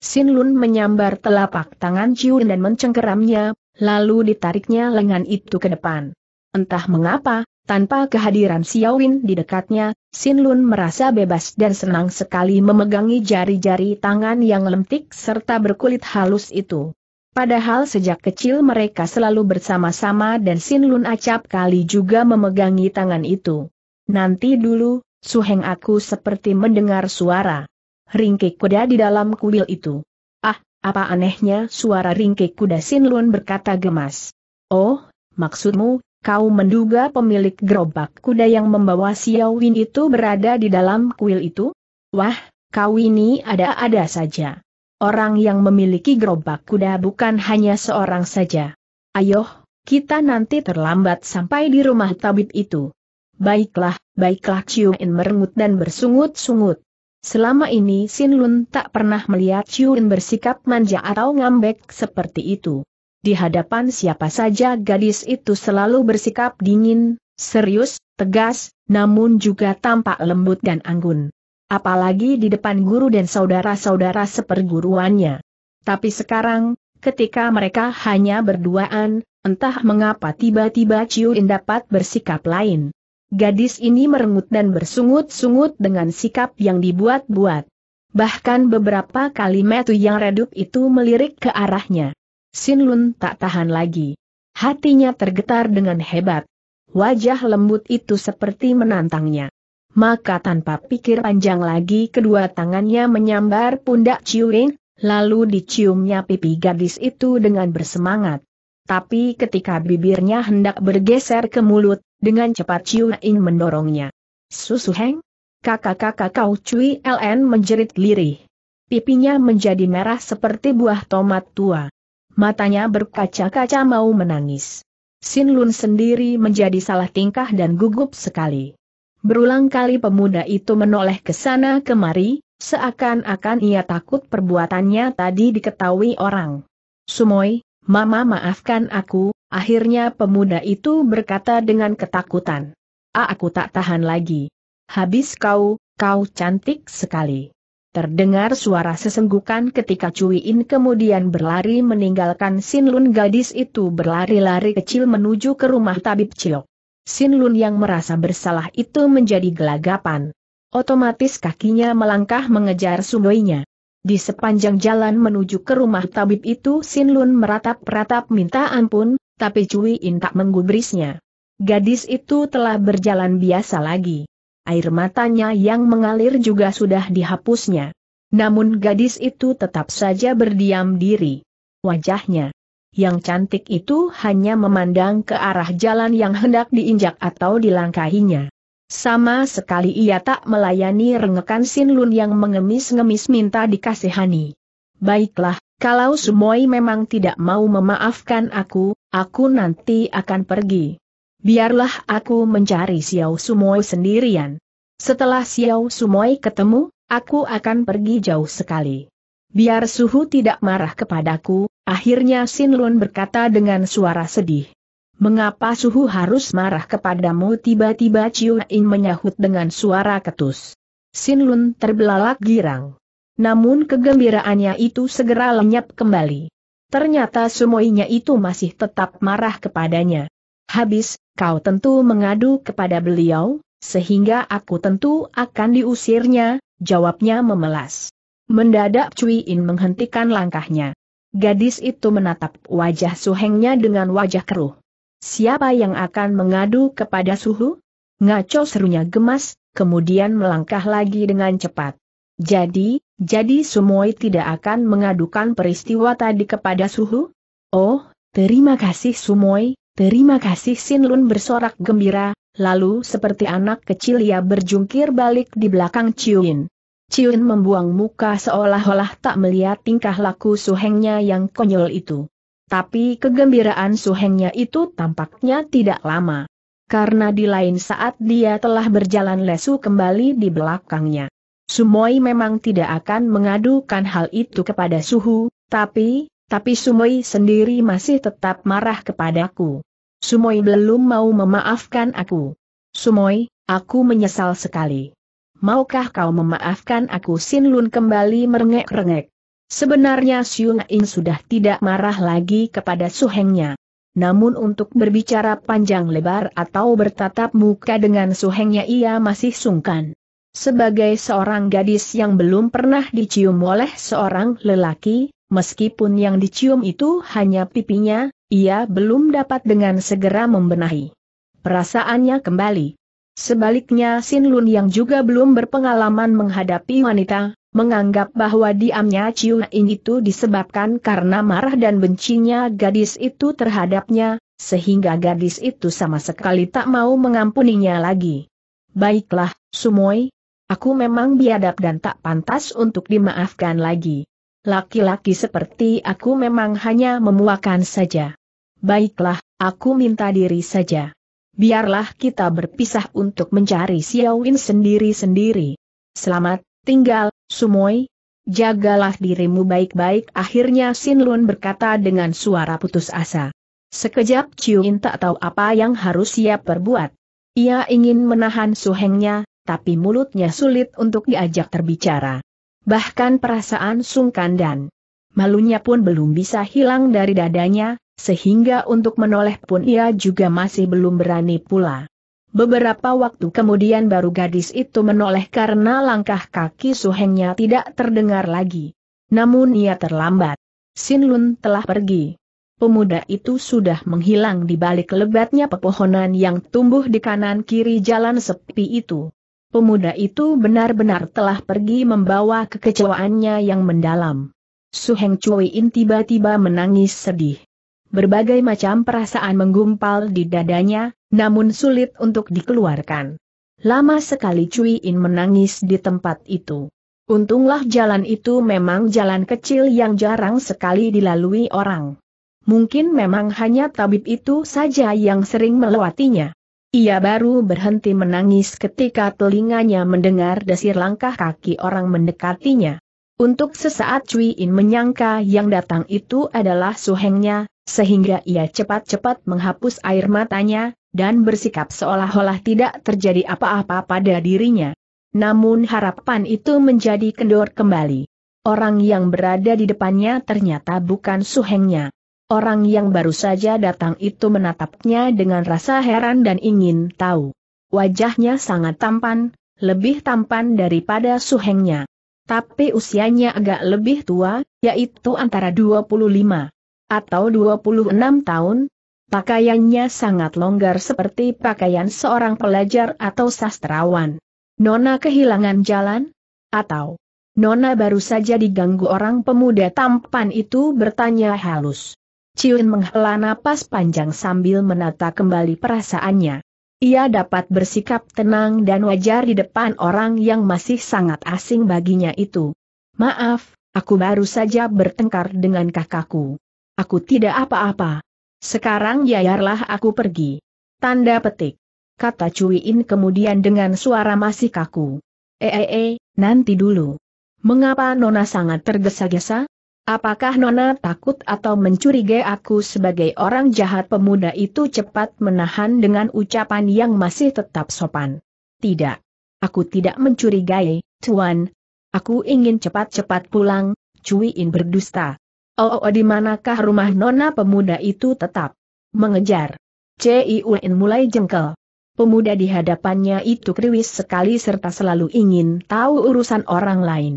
Sin Lun menyambar telapak tangan Ciun dan mencengkeramnya, lalu ditariknya lengan itu ke depan. Entah mengapa, tanpa kehadiran Xiaowin di dekatnya, Sin Lun merasa bebas dan senang sekali memegangi jari-jari tangan yang lentik serta berkulit halus itu. Padahal sejak kecil mereka selalu bersama-sama dan Sin Lun acap kali juga memegangi tangan itu. Nanti dulu, suheng aku seperti mendengar suara. Ringkik kuda di dalam kuil itu. Ah, apa anehnya suara ringkik kuda Sin Lun berkata gemas. Oh, maksudmu, kau menduga pemilik gerobak kuda yang membawa Xiao Win itu berada di dalam kuil itu? Wah, kau ini ada-ada saja. Orang yang memiliki gerobak kuda bukan hanya seorang saja. Ayo, kita nanti terlambat sampai di rumah tabib itu. Baiklah, baiklah In merengut dan bersungut-sungut. Selama ini Sin Lun tak pernah melihat In bersikap manja atau ngambek seperti itu. Di hadapan siapa saja gadis itu selalu bersikap dingin, serius, tegas, namun juga tampak lembut dan anggun. Apalagi di depan guru dan saudara-saudara seperguruannya. Tapi sekarang, ketika mereka hanya berduaan, entah mengapa tiba-tiba Ciu In dapat bersikap lain. Gadis ini merengut dan bersungut-sungut dengan sikap yang dibuat-buat. Bahkan beberapa kali metu yang redup itu melirik ke arahnya. Sin Lun tak tahan lagi. Hatinya tergetar dengan hebat. Wajah lembut itu seperti menantangnya. Maka tanpa pikir panjang lagi kedua tangannya menyambar pundak Ciuin, lalu diciumnya pipi gadis itu dengan bersemangat. Tapi ketika bibirnya hendak bergeser ke mulut, dengan cepat Ciuin mendorongnya. Susu Heng? Kakak-kakak kau cuy LN menjerit lirih. Pipinya menjadi merah seperti buah tomat tua matanya berkaca-kaca mau menangis. Sin Lun sendiri menjadi salah tingkah dan gugup sekali. Berulang kali pemuda itu menoleh ke sana kemari, seakan-akan ia takut perbuatannya tadi diketahui orang. Sumoy, Mama maafkan aku, akhirnya pemuda itu berkata dengan ketakutan. Ah, aku tak tahan lagi. Habis kau, kau cantik sekali. Terdengar suara sesenggukan ketika Cui In kemudian berlari meninggalkan Sin Lun gadis itu berlari-lari kecil menuju ke rumah tabib Ciok. Sin Lun yang merasa bersalah itu menjadi gelagapan. Otomatis kakinya melangkah mengejar sungainya. Di sepanjang jalan menuju ke rumah tabib itu Sin Lun meratap-ratap minta ampun, tapi Cui In tak menggubrisnya. Gadis itu telah berjalan biasa lagi air matanya yang mengalir juga sudah dihapusnya. Namun gadis itu tetap saja berdiam diri. Wajahnya yang cantik itu hanya memandang ke arah jalan yang hendak diinjak atau dilangkahinya. Sama sekali ia tak melayani rengekan Sin Lun yang mengemis-ngemis minta dikasihani. Baiklah, kalau Sumoi memang tidak mau memaafkan aku, aku nanti akan pergi biarlah aku mencari Xiao Sumoy sendirian. Setelah Xiao Sumoy ketemu, aku akan pergi jauh sekali. Biar Suhu tidak marah kepadaku, akhirnya Lun berkata dengan suara sedih. Mengapa Suhu harus marah kepadamu tiba-tiba Ciu In menyahut dengan suara ketus. Lun terbelalak girang. Namun kegembiraannya itu segera lenyap kembali. Ternyata semuanya itu masih tetap marah kepadanya habis, kau tentu mengadu kepada beliau, sehingga aku tentu akan diusirnya, jawabnya memelas. Mendadak Cui In menghentikan langkahnya. Gadis itu menatap wajah suhengnya dengan wajah keruh. Siapa yang akan mengadu kepada suhu? Ngaco serunya gemas, kemudian melangkah lagi dengan cepat. Jadi, jadi Sumoi tidak akan mengadukan peristiwa tadi kepada suhu? Oh, terima kasih Sumoi, Terima kasih Sin Lun bersorak gembira, lalu seperti anak kecil ia berjungkir balik di belakang Ciuin. Ciuin membuang muka seolah-olah tak melihat tingkah laku suhengnya yang konyol itu. Tapi kegembiraan suhengnya itu tampaknya tidak lama. Karena di lain saat dia telah berjalan lesu kembali di belakangnya. Sumoi memang tidak akan mengadukan hal itu kepada Suhu, tapi, tapi Sumoi sendiri masih tetap marah kepadaku. Sumoi belum mau memaafkan aku. Sumoi, aku menyesal sekali. Maukah kau memaafkan aku Sin Lun kembali merengek-rengek. Sebenarnya Siung In sudah tidak marah lagi kepada Su Hengnya. Namun untuk berbicara panjang lebar atau bertatap muka dengan Su Hengnya ia masih sungkan. Sebagai seorang gadis yang belum pernah dicium oleh seorang lelaki, meskipun yang dicium itu hanya pipinya, ia belum dapat dengan segera membenahi perasaannya kembali. Sebaliknya Sin Lun yang juga belum berpengalaman menghadapi wanita, menganggap bahwa diamnya Ciu In itu disebabkan karena marah dan bencinya gadis itu terhadapnya, sehingga gadis itu sama sekali tak mau mengampuninya lagi. Baiklah, Sumoy, aku memang biadab dan tak pantas untuk dimaafkan lagi. Laki-laki seperti aku memang hanya memuakan saja. Baiklah, aku minta diri saja. Biarlah kita berpisah untuk mencari Xiaowin sendiri-sendiri. Selamat tinggal, Sumoy. Jagalah dirimu baik-baik akhirnya Sin Lun berkata dengan suara putus asa. Sekejap Ciuin tak tahu apa yang harus siap perbuat. Ia ingin menahan suhengnya, tapi mulutnya sulit untuk diajak terbicara bahkan perasaan sungkan dan malunya pun belum bisa hilang dari dadanya, sehingga untuk menoleh pun ia juga masih belum berani pula. Beberapa waktu kemudian baru gadis itu menoleh karena langkah kaki suhengnya tidak terdengar lagi. Namun ia terlambat. Sin Lun telah pergi. Pemuda itu sudah menghilang di balik lebatnya pepohonan yang tumbuh di kanan kiri jalan sepi itu pemuda itu benar-benar telah pergi membawa kekecewaannya yang mendalam. Su Heng Cui In tiba-tiba menangis sedih. Berbagai macam perasaan menggumpal di dadanya, namun sulit untuk dikeluarkan. Lama sekali Cui In menangis di tempat itu. Untunglah jalan itu memang jalan kecil yang jarang sekali dilalui orang. Mungkin memang hanya tabib itu saja yang sering melewatinya. Ia baru berhenti menangis ketika telinganya mendengar desir langkah kaki orang mendekatinya. Untuk sesaat Cui In menyangka yang datang itu adalah suhengnya, sehingga ia cepat-cepat menghapus air matanya, dan bersikap seolah-olah tidak terjadi apa-apa pada dirinya. Namun harapan itu menjadi kendor kembali. Orang yang berada di depannya ternyata bukan suhengnya. Orang yang baru saja datang itu menatapnya dengan rasa heran dan ingin tahu. Wajahnya sangat tampan, lebih tampan daripada suhengnya. Tapi usianya agak lebih tua, yaitu antara 25 atau 26 tahun. Pakaiannya sangat longgar seperti pakaian seorang pelajar atau sastrawan. Nona kehilangan jalan? Atau Nona baru saja diganggu orang pemuda tampan itu bertanya halus. Ciun menghela napas panjang sambil menata kembali perasaannya. Ia dapat bersikap tenang dan wajar di depan orang yang masih sangat asing baginya itu. Maaf, aku baru saja bertengkar dengan kakakku. Aku tidak apa-apa. Sekarang yayarlah aku pergi. Tanda petik. Kata Cuiin kemudian dengan suara masih kaku. Ee, eh, -e eh, -e, eh, nanti dulu. Mengapa Nona sangat tergesa-gesa? Apakah Nona takut atau mencurigai aku sebagai orang jahat pemuda itu cepat menahan dengan ucapan yang masih tetap sopan? Tidak. Aku tidak mencurigai, Tuan. Aku ingin cepat-cepat pulang, Cuiin berdusta. Oh, oh di manakah rumah Nona pemuda itu tetap? Mengejar. Cuiin mulai jengkel. Pemuda di hadapannya itu kriwis sekali serta selalu ingin tahu urusan orang lain.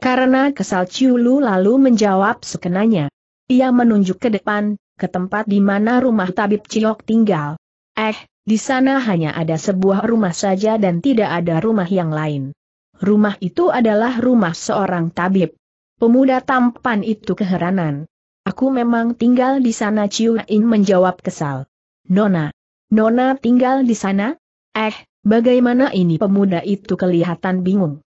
Karena kesal Ciulu lalu menjawab sekenanya. Ia menunjuk ke depan, ke tempat di mana rumah tabib Ciok tinggal. Eh, di sana hanya ada sebuah rumah saja dan tidak ada rumah yang lain. Rumah itu adalah rumah seorang tabib. Pemuda tampan itu keheranan. Aku memang tinggal di sana Ciu In menjawab kesal. Nona. Nona tinggal di sana? Eh, bagaimana ini pemuda itu kelihatan bingung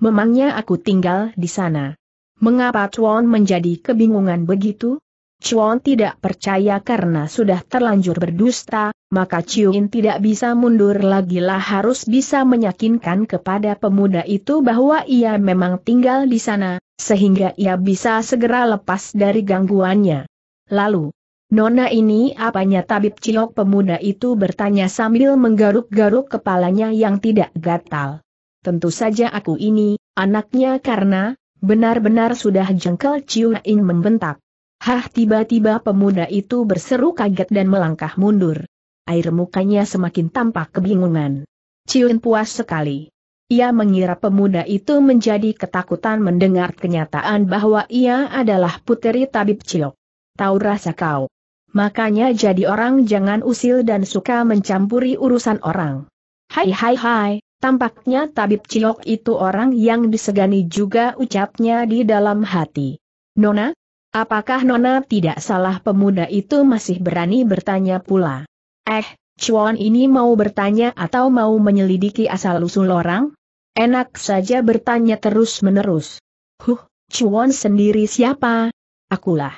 memangnya aku tinggal di sana. Mengapa Chuan menjadi kebingungan begitu? Chuan tidak percaya karena sudah terlanjur berdusta, maka Chiuin tidak bisa mundur lagi lah harus bisa meyakinkan kepada pemuda itu bahwa ia memang tinggal di sana, sehingga ia bisa segera lepas dari gangguannya. Lalu, Nona ini apanya tabib cilok pemuda itu bertanya sambil menggaruk-garuk kepalanya yang tidak gatal tentu saja aku ini, anaknya karena, benar-benar sudah jengkel Ciu Ing membentak. Hah tiba-tiba pemuda itu berseru kaget dan melangkah mundur. Air mukanya semakin tampak kebingungan. Ciu puas sekali. Ia mengira pemuda itu menjadi ketakutan mendengar kenyataan bahwa ia adalah puteri tabib Ciok. Tahu rasa kau. Makanya jadi orang jangan usil dan suka mencampuri urusan orang. Hai hai hai, Tampaknya tabib Ciok itu orang yang disegani juga ucapnya di dalam hati. Nona? Apakah Nona tidak salah pemuda itu masih berani bertanya pula? Eh, Chuan ini mau bertanya atau mau menyelidiki asal-usul orang? Enak saja bertanya terus-menerus. Huh, Chuan sendiri siapa? Akulah.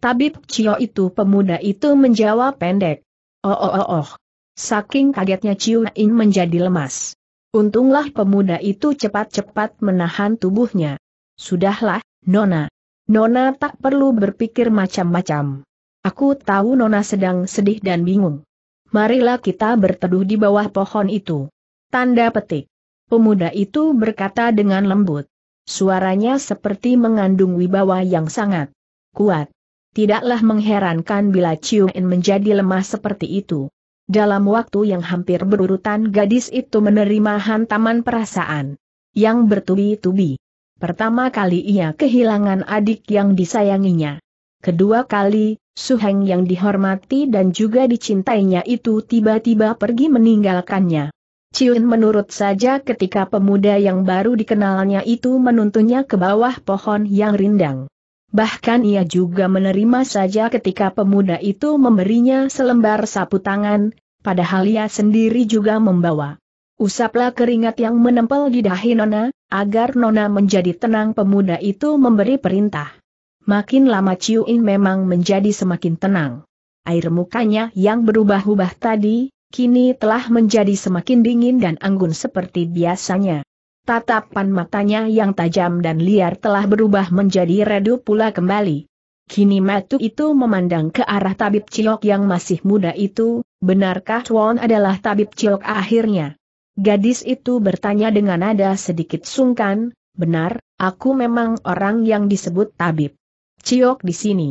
Tabib Cio itu pemuda itu menjawab pendek. Oh oh oh oh. Saking kagetnya Chuan In menjadi lemas. Untunglah pemuda itu cepat-cepat menahan tubuhnya. Sudahlah, Nona. Nona tak perlu berpikir macam-macam. Aku tahu Nona sedang sedih dan bingung. Marilah kita berteduh di bawah pohon itu. Tanda petik. Pemuda itu berkata dengan lembut. Suaranya seperti mengandung wibawa yang sangat kuat. Tidaklah mengherankan bila Ciumin menjadi lemah seperti itu. Dalam waktu yang hampir berurutan gadis itu menerima hantaman perasaan yang bertubi-tubi. Pertama kali ia kehilangan adik yang disayanginya. Kedua kali, Suheng yang dihormati dan juga dicintainya itu tiba-tiba pergi meninggalkannya. Ciun menurut saja ketika pemuda yang baru dikenalnya itu menuntunnya ke bawah pohon yang rindang. Bahkan ia juga menerima saja ketika pemuda itu memberinya selembar sapu tangan, padahal ia sendiri juga membawa. Usaplah keringat yang menempel di dahi Nona, agar Nona menjadi tenang pemuda itu memberi perintah. Makin lama Ciu In memang menjadi semakin tenang. Air mukanya yang berubah-ubah tadi, kini telah menjadi semakin dingin dan anggun seperti biasanya. Tatapan matanya yang tajam dan liar telah berubah menjadi redup pula kembali. Kini Matu itu memandang ke arah tabib Ciok yang masih muda itu, benarkah Chuan adalah tabib Ciok akhirnya? Gadis itu bertanya dengan nada sedikit sungkan, benar, aku memang orang yang disebut tabib. Ciok di sini.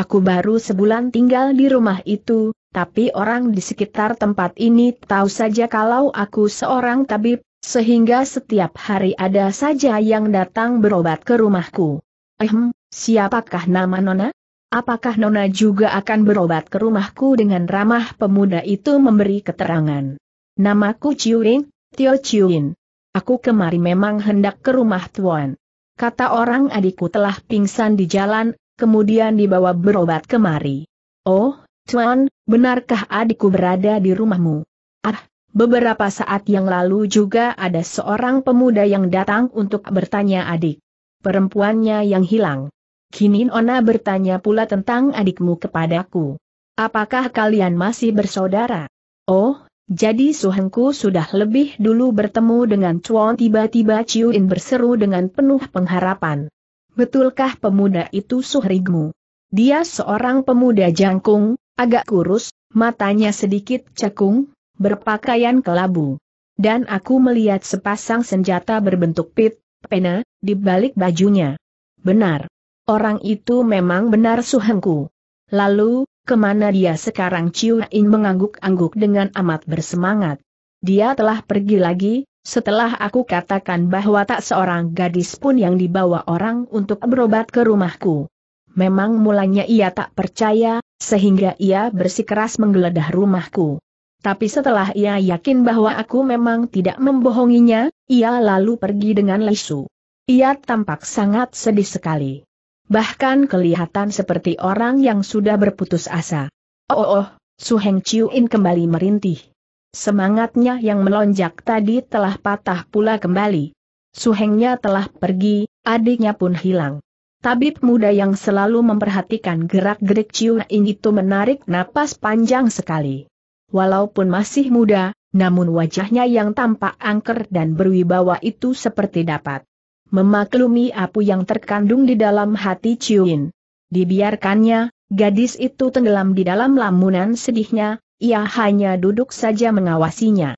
Aku baru sebulan tinggal di rumah itu, tapi orang di sekitar tempat ini tahu saja kalau aku seorang tabib, sehingga setiap hari ada saja yang datang berobat ke rumahku. Ehm, Siapakah nama Nona? Apakah Nona juga akan berobat ke rumahku dengan ramah pemuda itu memberi keterangan? Namaku Ciuin, Tio Ciuin. Aku kemari memang hendak ke rumah Tuan. Kata orang adikku telah pingsan di jalan, kemudian dibawa berobat kemari. Oh, Tuan, benarkah adikku berada di rumahmu? Ah, beberapa saat yang lalu juga ada seorang pemuda yang datang untuk bertanya adik. Perempuannya yang hilang. Kini Ona bertanya pula tentang adikmu kepadaku. Apakah kalian masih bersaudara? Oh, jadi Suhengku sudah lebih dulu bertemu dengan Chuan tiba-tiba Ciuin berseru dengan penuh pengharapan. Betulkah pemuda itu Suhrigmu? Dia seorang pemuda jangkung, agak kurus, matanya sedikit cekung, berpakaian kelabu. Dan aku melihat sepasang senjata berbentuk pit, pena, di balik bajunya. Benar. Orang itu memang benar suhengku. Lalu, kemana dia sekarang Ciu In mengangguk-angguk dengan amat bersemangat. Dia telah pergi lagi, setelah aku katakan bahwa tak seorang gadis pun yang dibawa orang untuk berobat ke rumahku. Memang mulanya ia tak percaya, sehingga ia bersikeras menggeledah rumahku. Tapi setelah ia yakin bahwa aku memang tidak membohonginya, ia lalu pergi dengan lesu. Ia tampak sangat sedih sekali bahkan kelihatan seperti orang yang sudah berputus asa. Oh, oh, oh Su Heng In kembali merintih. Semangatnya yang melonjak tadi telah patah pula kembali. Su Hengnya telah pergi, adiknya pun hilang. Tabib muda yang selalu memperhatikan gerak-gerik In itu menarik napas panjang sekali. Walaupun masih muda, namun wajahnya yang tampak angker dan berwibawa itu seperti dapat memaklumi apa yang terkandung di dalam hati Ciuin. Dibiarkannya, gadis itu tenggelam di dalam lamunan sedihnya, ia hanya duduk saja mengawasinya.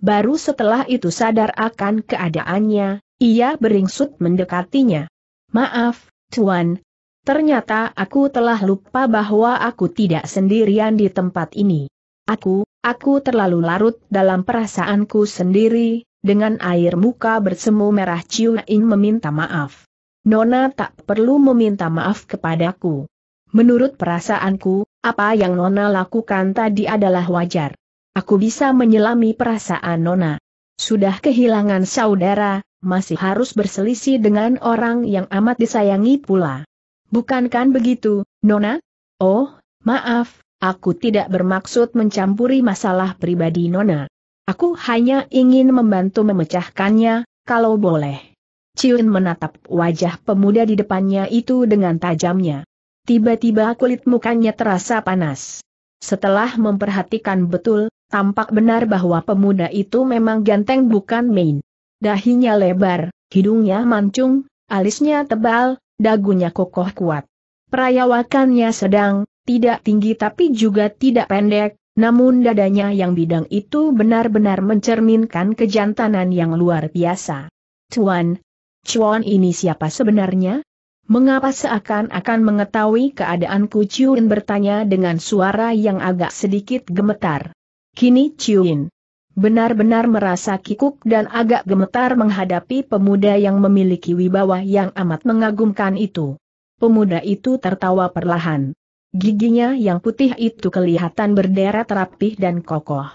Baru setelah itu sadar akan keadaannya, ia beringsut mendekatinya. Maaf, Tuan. Ternyata aku telah lupa bahwa aku tidak sendirian di tempat ini. Aku, aku terlalu larut dalam perasaanku sendiri, dengan air muka bersemu merah Ciu In meminta maaf. Nona tak perlu meminta maaf kepadaku. Menurut perasaanku, apa yang Nona lakukan tadi adalah wajar. Aku bisa menyelami perasaan Nona. Sudah kehilangan saudara, masih harus berselisih dengan orang yang amat disayangi pula. Bukankan begitu, Nona? Oh, maaf, aku tidak bermaksud mencampuri masalah pribadi Nona. Aku hanya ingin membantu memecahkannya, kalau boleh. Ciun menatap wajah pemuda di depannya itu dengan tajamnya. Tiba-tiba kulit mukanya terasa panas. Setelah memperhatikan betul, tampak benar bahwa pemuda itu memang ganteng bukan main. Dahinya lebar, hidungnya mancung, alisnya tebal, dagunya kokoh kuat. Perayawakannya sedang, tidak tinggi tapi juga tidak pendek, namun dadanya yang bidang itu benar-benar mencerminkan kejantanan yang luar biasa. Tuan, Chuan ini siapa sebenarnya? Mengapa seakan-akan mengetahui keadaan keadaanku Chuan bertanya dengan suara yang agak sedikit gemetar. Kini Chuan benar-benar merasa kikuk dan agak gemetar menghadapi pemuda yang memiliki wibawa yang amat mengagumkan itu. Pemuda itu tertawa perlahan. Giginya yang putih itu kelihatan berderet rapih dan kokoh.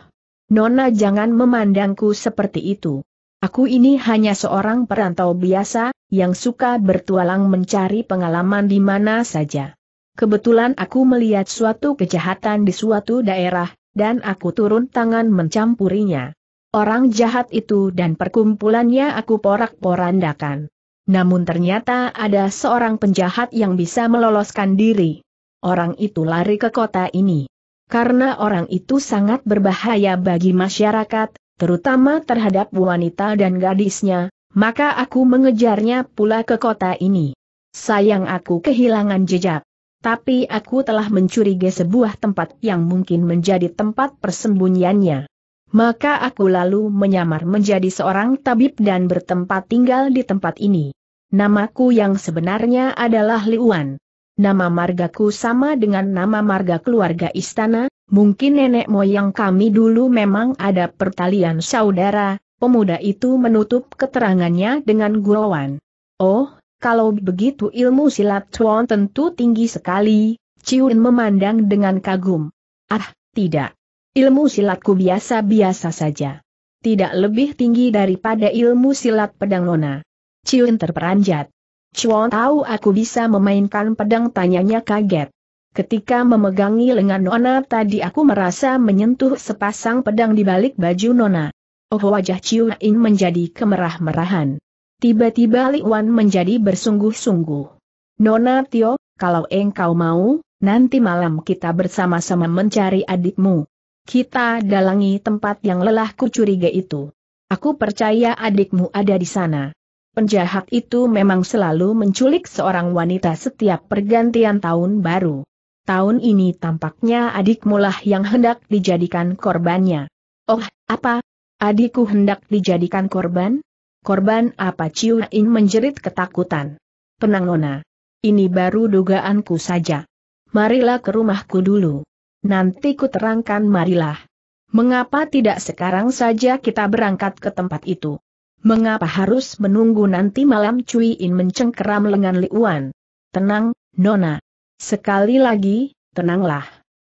Nona jangan memandangku seperti itu. Aku ini hanya seorang perantau biasa, yang suka bertualang mencari pengalaman di mana saja. Kebetulan aku melihat suatu kejahatan di suatu daerah, dan aku turun tangan mencampurinya. Orang jahat itu dan perkumpulannya aku porak-porandakan. Namun ternyata ada seorang penjahat yang bisa meloloskan diri orang itu lari ke kota ini. Karena orang itu sangat berbahaya bagi masyarakat, terutama terhadap wanita dan gadisnya, maka aku mengejarnya pula ke kota ini. Sayang aku kehilangan jejak. Tapi aku telah mencurigai sebuah tempat yang mungkin menjadi tempat persembunyiannya. Maka aku lalu menyamar menjadi seorang tabib dan bertempat tinggal di tempat ini. Namaku yang sebenarnya adalah Liuan nama margaku sama dengan nama marga keluarga istana, mungkin nenek moyang kami dulu memang ada pertalian saudara, pemuda itu menutup keterangannya dengan gurauan. Oh, kalau begitu ilmu silat Chuan tentu tinggi sekali, Ciun memandang dengan kagum. Ah, tidak. Ilmu silatku biasa-biasa saja. Tidak lebih tinggi daripada ilmu silat pedang lona. Ciun terperanjat. Chuan tahu aku bisa memainkan pedang tanyanya kaget. Ketika memegangi lengan Nona tadi aku merasa menyentuh sepasang pedang di balik baju Nona. Oh wajah Chiu menjadi kemerah-merahan. Tiba-tiba Li Wan menjadi bersungguh-sungguh. Nona Tio, kalau engkau mau, nanti malam kita bersama-sama mencari adikmu. Kita dalangi tempat yang lelah ku curiga itu. Aku percaya adikmu ada di sana. Penjahat itu memang selalu menculik seorang wanita setiap pergantian tahun baru. Tahun ini tampaknya adikmu lah yang hendak dijadikan korbannya. Oh, apa? Adikku hendak dijadikan korban? Korban apa Ciu menjerit ketakutan. Tenang Nona. Ini baru dugaanku saja. Marilah ke rumahku dulu. Nanti ku terangkan marilah. Mengapa tidak sekarang saja kita berangkat ke tempat itu? Mengapa harus menunggu nanti malam Cui In mencengkeram lengan Liuan? Tenang, Nona. Sekali lagi, tenanglah.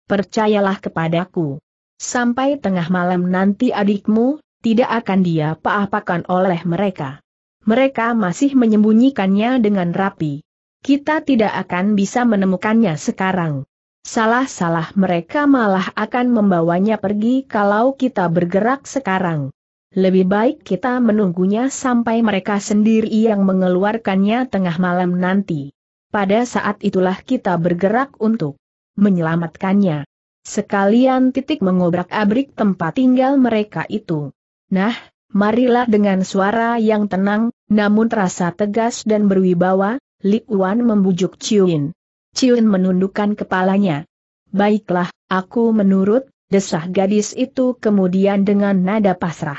Percayalah kepadaku. Sampai tengah malam nanti adikmu, tidak akan dia apa-apakan oleh mereka. Mereka masih menyembunyikannya dengan rapi. Kita tidak akan bisa menemukannya sekarang. Salah-salah mereka malah akan membawanya pergi kalau kita bergerak sekarang. Lebih baik kita menunggunya sampai mereka sendiri yang mengeluarkannya tengah malam nanti. Pada saat itulah kita bergerak untuk menyelamatkannya. Sekalian titik mengobrak-abrik tempat tinggal mereka itu. Nah, marilah dengan suara yang tenang, namun terasa tegas dan berwibawa, Li Wan membujuk Ciuin. Ciuin menundukkan kepalanya. Baiklah, aku menurut, desah gadis itu kemudian dengan nada pasrah.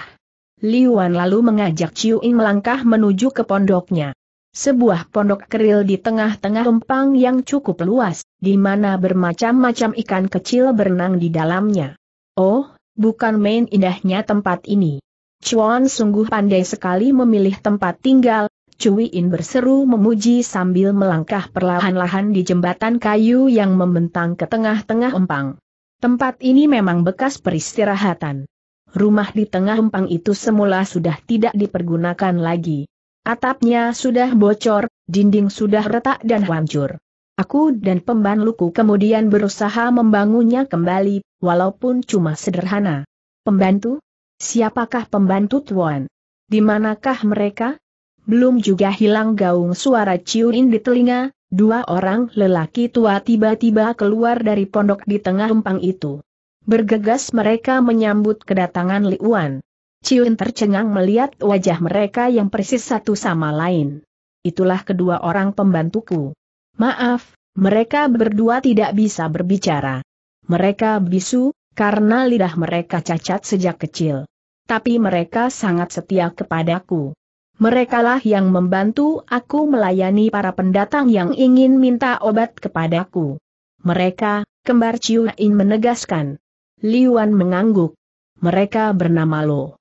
Liuan lalu mengajak Ciu Ing melangkah menuju ke pondoknya. Sebuah pondok keril di tengah-tengah empang yang cukup luas, di mana bermacam-macam ikan kecil berenang di dalamnya. Oh, bukan main indahnya tempat ini. Chuan sungguh pandai sekali memilih tempat tinggal, Cui In berseru memuji sambil melangkah perlahan-lahan di jembatan kayu yang membentang ke tengah-tengah empang. Tempat ini memang bekas peristirahatan. Rumah di tengah empang itu semula sudah tidak dipergunakan lagi. Atapnya sudah bocor, dinding sudah retak dan hancur. Aku dan pembanluku kemudian berusaha membangunnya kembali, walaupun cuma sederhana. Pembantu? Siapakah pembantu Tuan? Di manakah mereka? Belum juga hilang gaung suara ciurin di telinga, dua orang lelaki tua tiba-tiba keluar dari pondok di tengah empang itu. Bergegas mereka menyambut kedatangan Liuan. Ciun tercengang melihat wajah mereka yang persis satu sama lain. Itulah kedua orang pembantuku. Maaf, mereka berdua tidak bisa berbicara. Mereka bisu, karena lidah mereka cacat sejak kecil. Tapi mereka sangat setia kepadaku. Merekalah yang membantu aku melayani para pendatang yang ingin minta obat kepadaku. Mereka, kembar Ciuin menegaskan, Liuan mengangguk. Mereka bernama Lo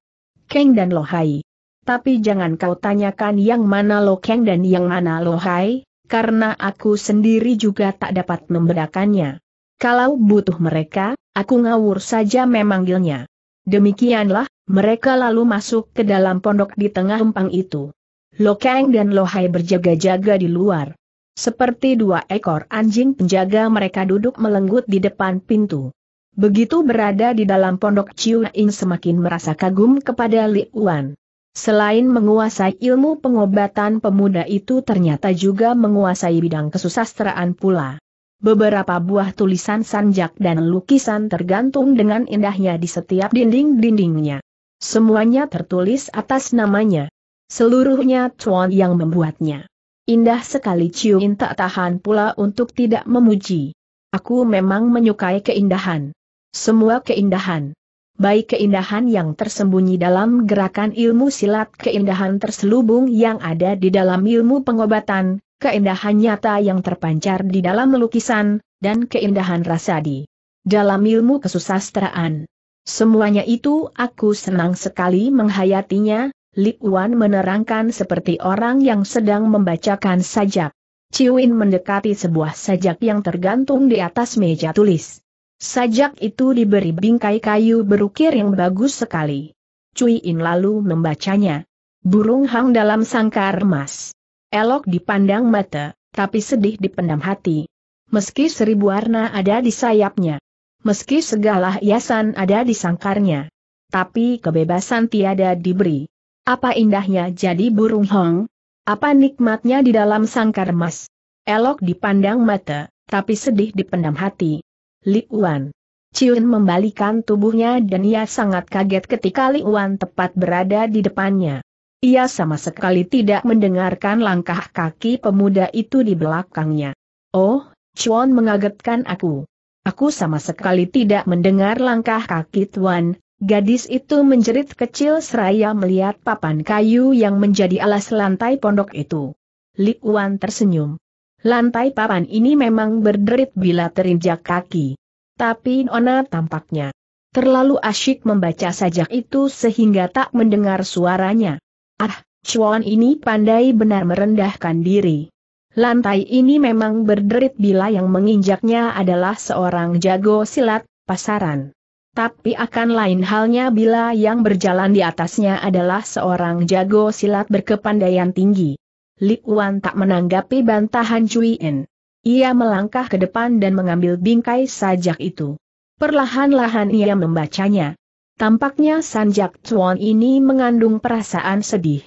Keng dan Lo Hai. Tapi jangan kau tanyakan yang mana Lo Keng dan yang mana Lo Hai, karena aku sendiri juga tak dapat membedakannya. Kalau butuh mereka, aku ngawur saja memanggilnya. Demikianlah, mereka lalu masuk ke dalam pondok di tengah empang itu. Lo Kang dan Lo Hai berjaga-jaga di luar. Seperti dua ekor anjing penjaga mereka duduk melenggut di depan pintu. Begitu berada di dalam pondok Chiu Ing semakin merasa kagum kepada Li Wan. Selain menguasai ilmu pengobatan pemuda itu ternyata juga menguasai bidang kesusasteraan pula. Beberapa buah tulisan sanjak dan lukisan tergantung dengan indahnya di setiap dinding-dindingnya. Semuanya tertulis atas namanya. Seluruhnya Chuan yang membuatnya. Indah sekali Ciuin tak tahan pula untuk tidak memuji. Aku memang menyukai keindahan. Semua keindahan. Baik keindahan yang tersembunyi dalam gerakan ilmu silat, keindahan terselubung yang ada di dalam ilmu pengobatan, keindahan nyata yang terpancar di dalam lukisan, dan keindahan rasa di dalam ilmu kesusastraan. Semuanya itu aku senang sekali menghayatinya, Li Wan menerangkan seperti orang yang sedang membacakan sajak. Ciwin mendekati sebuah sajak yang tergantung di atas meja tulis. Sajak itu diberi bingkai kayu berukir yang bagus sekali. Cui In lalu membacanya. Burung hang dalam sangkar emas. Elok dipandang mata, tapi sedih dipendam hati. Meski seribu warna ada di sayapnya. Meski segala hiasan ada di sangkarnya. Tapi kebebasan tiada diberi. Apa indahnya jadi burung hong? Apa nikmatnya di dalam sangkar emas? Elok dipandang mata, tapi sedih dipendam hati. Li Wan, Ciun membalikan tubuhnya dan ia sangat kaget ketika Li Wan tepat berada di depannya. Ia sama sekali tidak mendengarkan langkah kaki pemuda itu di belakangnya. Oh, Chuan mengagetkan aku. Aku sama sekali tidak mendengar langkah kaki Tuan, Gadis itu menjerit kecil seraya melihat papan kayu yang menjadi alas lantai pondok itu. Li Wan tersenyum. Lantai papan ini memang berderit bila terinjak kaki. Tapi Nona tampaknya terlalu asyik membaca sajak itu sehingga tak mendengar suaranya. Ah, Chuan ini pandai benar merendahkan diri. Lantai ini memang berderit bila yang menginjaknya adalah seorang jago silat, pasaran. Tapi akan lain halnya bila yang berjalan di atasnya adalah seorang jago silat berkepandaian tinggi. Li Wan tak menanggapi bantahan Cui En. Ia melangkah ke depan dan mengambil bingkai sajak itu. Perlahan-lahan ia membacanya. Tampaknya sanjak cuan ini mengandung perasaan sedih.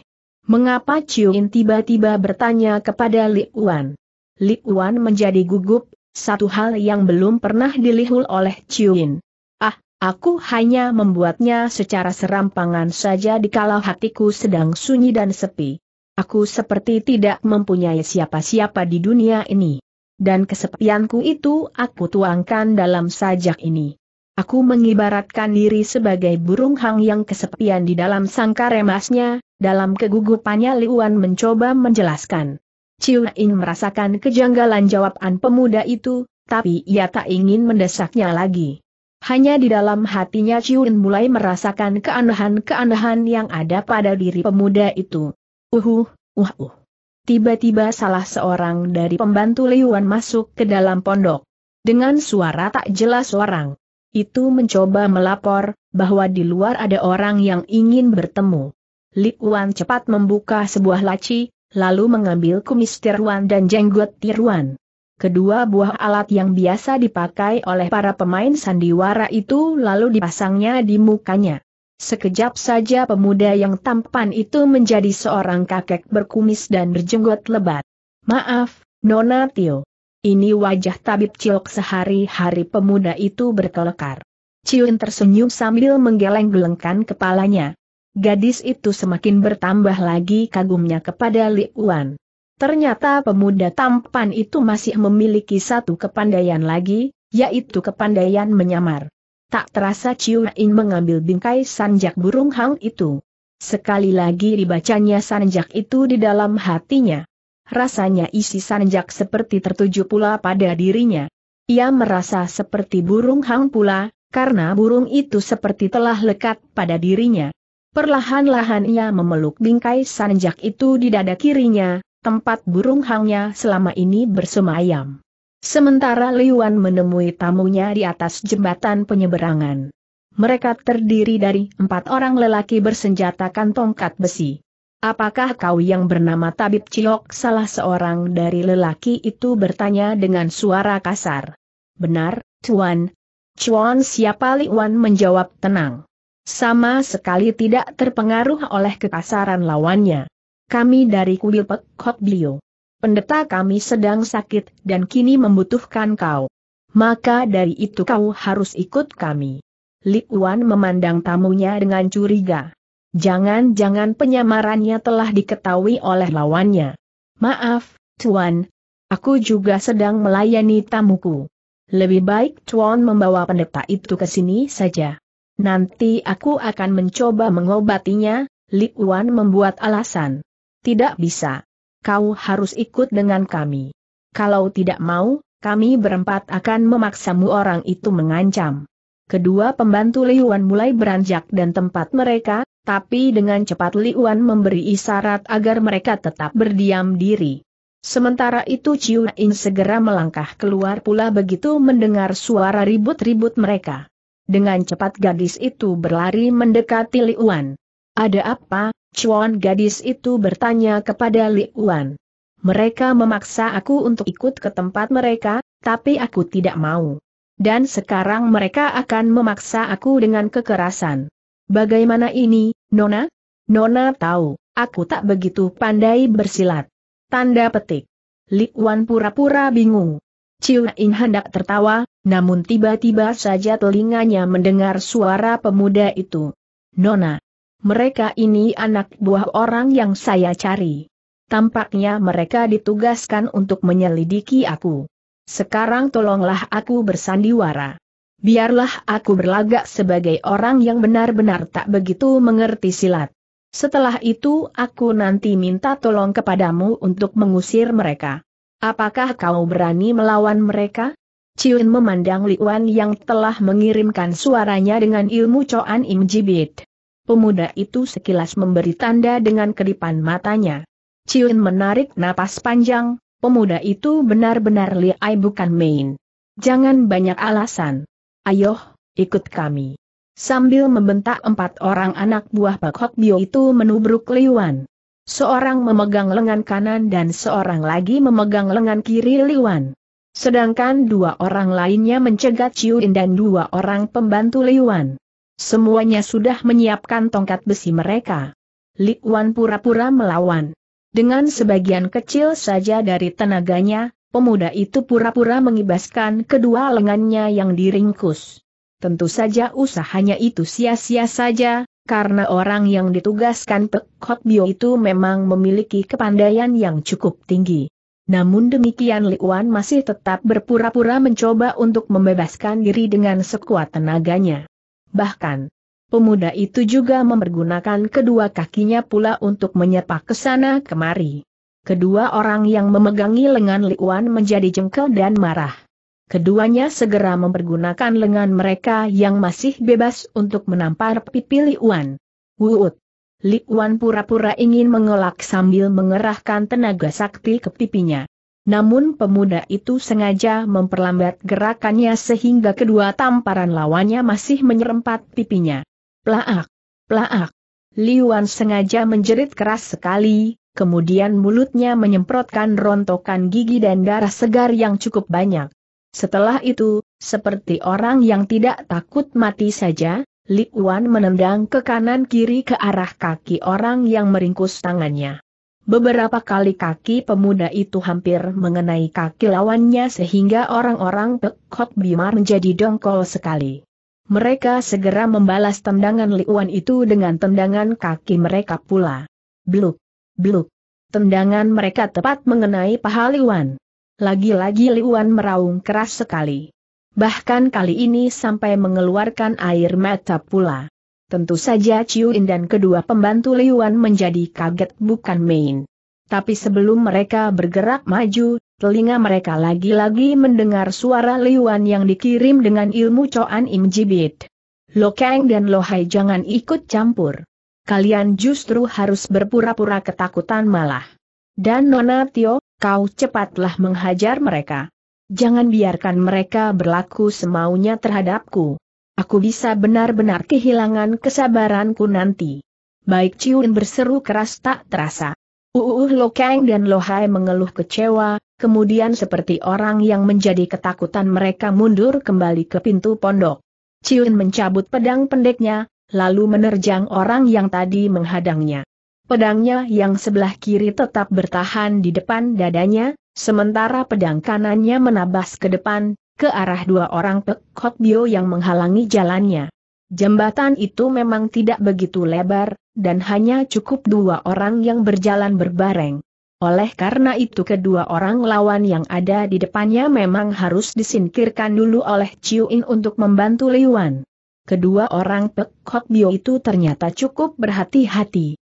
Mengapa Cui In tiba-tiba bertanya kepada Li Wan? Li Wan menjadi gugup, satu hal yang belum pernah dilihul oleh Cui In. Ah, aku hanya membuatnya secara serampangan saja dikala hatiku sedang sunyi dan sepi. Aku seperti tidak mempunyai siapa-siapa di dunia ini. Dan kesepianku itu aku tuangkan dalam sajak ini. Aku mengibaratkan diri sebagai burung hang yang kesepian di dalam sangkar emasnya, dalam kegugupannya Liuan mencoba menjelaskan. Ciu In merasakan kejanggalan jawaban pemuda itu, tapi ia tak ingin mendesaknya lagi. Hanya di dalam hatinya Ciu In mulai merasakan keanehan-keanehan yang ada pada diri pemuda itu. Uhu, uhu. Tiba-tiba salah seorang dari pembantu Liuan masuk ke dalam pondok. Dengan suara tak jelas orang. Itu mencoba melapor, bahwa di luar ada orang yang ingin bertemu. Liuan cepat membuka sebuah laci, lalu mengambil kumis tiruan dan jenggot tiruan. Kedua buah alat yang biasa dipakai oleh para pemain sandiwara itu lalu dipasangnya di mukanya. Sekejap saja pemuda yang tampan itu menjadi seorang kakek berkumis dan berjenggot lebat. Maaf, Nona Tio. Ini wajah tabib Ciok sehari-hari pemuda itu berkelekar. Ciun tersenyum sambil menggeleng-gelengkan kepalanya. Gadis itu semakin bertambah lagi kagumnya kepada Li Wan. Ternyata pemuda tampan itu masih memiliki satu kepandaian lagi, yaitu kepandaian menyamar. Tak terasa Ciu In mengambil bingkai sanjak burung hang itu. Sekali lagi dibacanya sanjak itu di dalam hatinya. Rasanya isi sanjak seperti tertuju pula pada dirinya. Ia merasa seperti burung hang pula, karena burung itu seperti telah lekat pada dirinya. Perlahan-lahan ia memeluk bingkai sanjak itu di dada kirinya, tempat burung hangnya selama ini bersemayam. Sementara Liwan menemui tamunya di atas jembatan penyeberangan. Mereka terdiri dari empat orang lelaki bersenjatakan tongkat besi. Apakah kau yang bernama Tabib Ciok salah seorang dari lelaki itu bertanya dengan suara kasar. Benar, Tuan. Chuan siapa Liwan menjawab tenang. Sama sekali tidak terpengaruh oleh kekasaran lawannya. Kami dari kuil Pekok Hok pendeta kami sedang sakit dan kini membutuhkan kau. Maka dari itu kau harus ikut kami. Li Wan memandang tamunya dengan curiga. Jangan-jangan penyamarannya telah diketahui oleh lawannya. Maaf, Tuan. Aku juga sedang melayani tamuku. Lebih baik Tuan membawa pendeta itu ke sini saja. Nanti aku akan mencoba mengobatinya, Li Wan membuat alasan. Tidak bisa kau harus ikut dengan kami. Kalau tidak mau, kami berempat akan memaksamu orang itu mengancam. Kedua pembantu Liuan mulai beranjak dan tempat mereka, tapi dengan cepat Liuan memberi isyarat agar mereka tetap berdiam diri. Sementara itu Ciu In segera melangkah keluar pula begitu mendengar suara ribut-ribut mereka. Dengan cepat gadis itu berlari mendekati Liuan. Ada apa? Cuan gadis itu bertanya kepada Li Wan. Mereka memaksa aku untuk ikut ke tempat mereka, tapi aku tidak mau. Dan sekarang mereka akan memaksa aku dengan kekerasan. Bagaimana ini, Nona? Nona tahu, aku tak begitu pandai bersilat. Tanda petik. Wan pura-pura bingung. Ciu In hendak tertawa, namun tiba-tiba saja telinganya mendengar suara pemuda itu. Nona, mereka ini anak buah orang yang saya cari. Tampaknya mereka ditugaskan untuk menyelidiki aku. Sekarang tolonglah aku bersandiwara. Biarlah aku berlagak sebagai orang yang benar-benar tak begitu mengerti silat. Setelah itu aku nanti minta tolong kepadamu untuk mengusir mereka. Apakah kau berani melawan mereka? Ciun memandang Liuan yang telah mengirimkan suaranya dengan ilmu Coan Im Jibit. Pemuda itu sekilas memberi tanda dengan kedipan matanya. Ciun menarik napas panjang, pemuda itu benar-benar liai bukan main. Jangan banyak alasan. Ayo, ikut kami. Sambil membentak empat orang anak buah Pak Hok Bio itu menubruk Liwan. Seorang memegang lengan kanan dan seorang lagi memegang lengan kiri Liwan. Sedangkan dua orang lainnya mencegat Ciun dan dua orang pembantu Liwan. Semuanya sudah menyiapkan tongkat besi mereka. Li Wan pura-pura melawan. Dengan sebagian kecil saja dari tenaganya, pemuda itu pura-pura mengibaskan kedua lengannya yang diringkus. Tentu saja usahanya itu sia-sia saja, karena orang yang ditugaskan Pek Hot Bio itu memang memiliki kepandaian yang cukup tinggi. Namun demikian Li Wan masih tetap berpura-pura mencoba untuk membebaskan diri dengan sekuat tenaganya. Bahkan, pemuda itu juga mempergunakan kedua kakinya pula untuk menyepak ke sana kemari. Kedua orang yang memegangi lengan Li Liuan menjadi jengkel dan marah. Keduanya segera mempergunakan lengan mereka yang masih bebas untuk menampar pipi Li Liuan. Wuut! Liuan pura-pura ingin mengelak sambil mengerahkan tenaga sakti ke pipinya. Namun pemuda itu sengaja memperlambat gerakannya sehingga kedua tamparan lawannya masih menyerempat pipinya. Plaak! Plaak! Liuan sengaja menjerit keras sekali, kemudian mulutnya menyemprotkan rontokan gigi dan darah segar yang cukup banyak. Setelah itu, seperti orang yang tidak takut mati saja, Liuan menendang ke kanan kiri ke arah kaki orang yang meringkus tangannya. Beberapa kali kaki pemuda itu hampir mengenai kaki lawannya sehingga orang-orang Pekot Bimar menjadi dongkol sekali. Mereka segera membalas tendangan Liuan itu dengan tendangan kaki mereka pula. Bluk, bluk. Tendangan mereka tepat mengenai paha Liuan. Lagi-lagi Liuan meraung keras sekali. Bahkan kali ini sampai mengeluarkan air mata pula. Tentu saja Ciuin dan kedua pembantu Liuan menjadi kaget bukan main. Tapi sebelum mereka bergerak maju, telinga mereka lagi-lagi mendengar suara Liuan yang dikirim dengan ilmu Coan Im Jibit. Lo Kang dan Lo Hai jangan ikut campur. Kalian justru harus berpura-pura ketakutan malah. Dan Nona Tio, kau cepatlah menghajar mereka. Jangan biarkan mereka berlaku semaunya terhadapku. Aku bisa benar-benar kehilangan kesabaranku nanti. Baik Ciun berseru keras tak terasa. Uuh Kang dan Lo Hai mengeluh kecewa, kemudian seperti orang yang menjadi ketakutan mereka mundur kembali ke pintu pondok. Ciun mencabut pedang pendeknya, lalu menerjang orang yang tadi menghadangnya. Pedangnya yang sebelah kiri tetap bertahan di depan dadanya, sementara pedang kanannya menabas ke depan, ke arah dua orang Pek yang menghalangi jalannya. Jembatan itu memang tidak begitu lebar, dan hanya cukup dua orang yang berjalan berbareng. Oleh karena itu kedua orang lawan yang ada di depannya memang harus disingkirkan dulu oleh Chiu In untuk membantu Liwan. Kedua orang Pek itu ternyata cukup berhati-hati.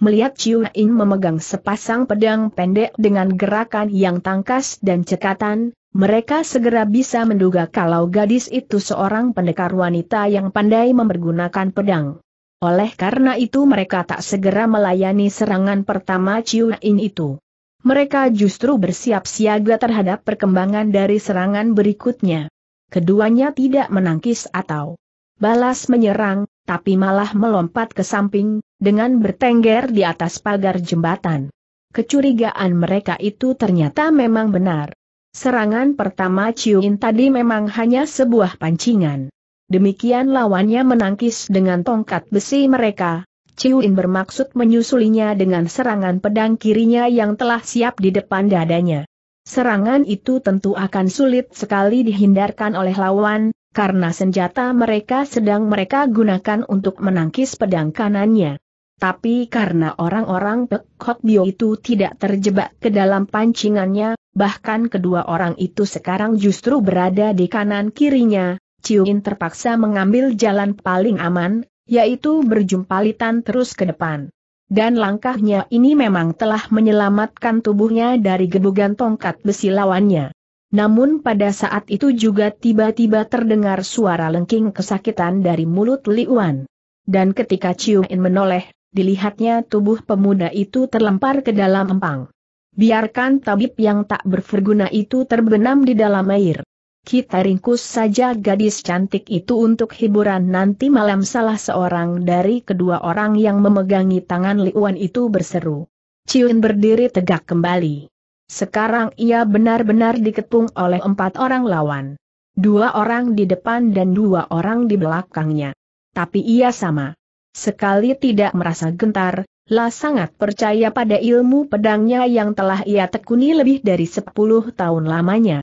Melihat Chiu In memegang sepasang pedang pendek dengan gerakan yang tangkas dan cekatan, mereka segera bisa menduga kalau gadis itu seorang pendekar wanita yang pandai mempergunakan pedang. Oleh karena itu mereka tak segera melayani serangan pertama Ciu In itu. Mereka justru bersiap siaga terhadap perkembangan dari serangan berikutnya. Keduanya tidak menangkis atau balas menyerang, tapi malah melompat ke samping, dengan bertengger di atas pagar jembatan. Kecurigaan mereka itu ternyata memang benar. Serangan pertama Ciuin tadi memang hanya sebuah pancingan. Demikian lawannya menangkis dengan tongkat besi mereka. Ciuin bermaksud menyusulinya dengan serangan pedang kirinya yang telah siap di depan dadanya. Serangan itu tentu akan sulit sekali dihindarkan oleh lawan, karena senjata mereka sedang mereka gunakan untuk menangkis pedang kanannya. Tapi karena orang-orang Pek Bio itu tidak terjebak ke dalam pancingannya, bahkan kedua orang itu sekarang justru berada di kanan kirinya, Ciuin terpaksa mengambil jalan paling aman, yaitu berjumpalitan terus ke depan. Dan langkahnya ini memang telah menyelamatkan tubuhnya dari gebugan tongkat besi lawannya. Namun pada saat itu juga tiba-tiba terdengar suara lengking kesakitan dari mulut Liuan. Dan ketika In menoleh, dilihatnya tubuh pemuda itu terlempar ke dalam empang. Biarkan tabib yang tak berguna itu terbenam di dalam air. Kita ringkus saja gadis cantik itu untuk hiburan nanti malam salah seorang dari kedua orang yang memegangi tangan Liuan itu berseru. Ciun berdiri tegak kembali. Sekarang ia benar-benar diketung oleh empat orang lawan. Dua orang di depan dan dua orang di belakangnya. Tapi ia sama. Sekali tidak merasa gentar, La sangat percaya pada ilmu pedangnya yang telah ia tekuni lebih dari 10 tahun lamanya.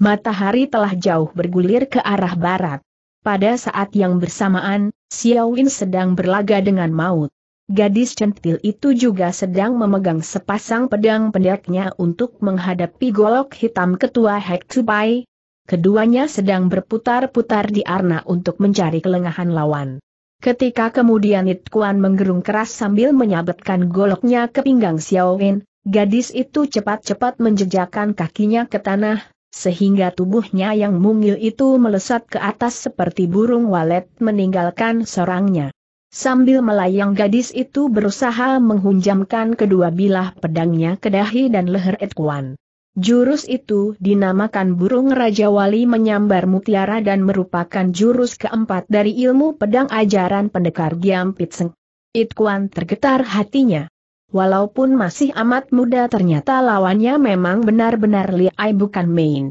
Matahari telah jauh bergulir ke arah barat. Pada saat yang bersamaan, Xiaowen sedang berlaga dengan maut. Gadis centil itu juga sedang memegang sepasang pedang pendeknya untuk menghadapi golok hitam ketua Hek Tupai. Keduanya sedang berputar-putar di arna untuk mencari kelengahan lawan. Ketika kemudian It Kuan menggerung keras sambil menyabetkan goloknya ke pinggang Xiao Wen, gadis itu cepat-cepat menjejakkan kakinya ke tanah, sehingga tubuhnya yang mungil itu melesat ke atas seperti burung walet meninggalkan sarangnya. Sambil melayang gadis itu berusaha menghunjamkan kedua bilah pedangnya ke dahi dan leher It Kuan. Jurus itu dinamakan burung Raja Wali menyambar mutiara dan merupakan jurus keempat dari ilmu pedang ajaran pendekar Giam Pitseng. It tergetar hatinya. Walaupun masih amat muda ternyata lawannya memang benar-benar liai bukan main.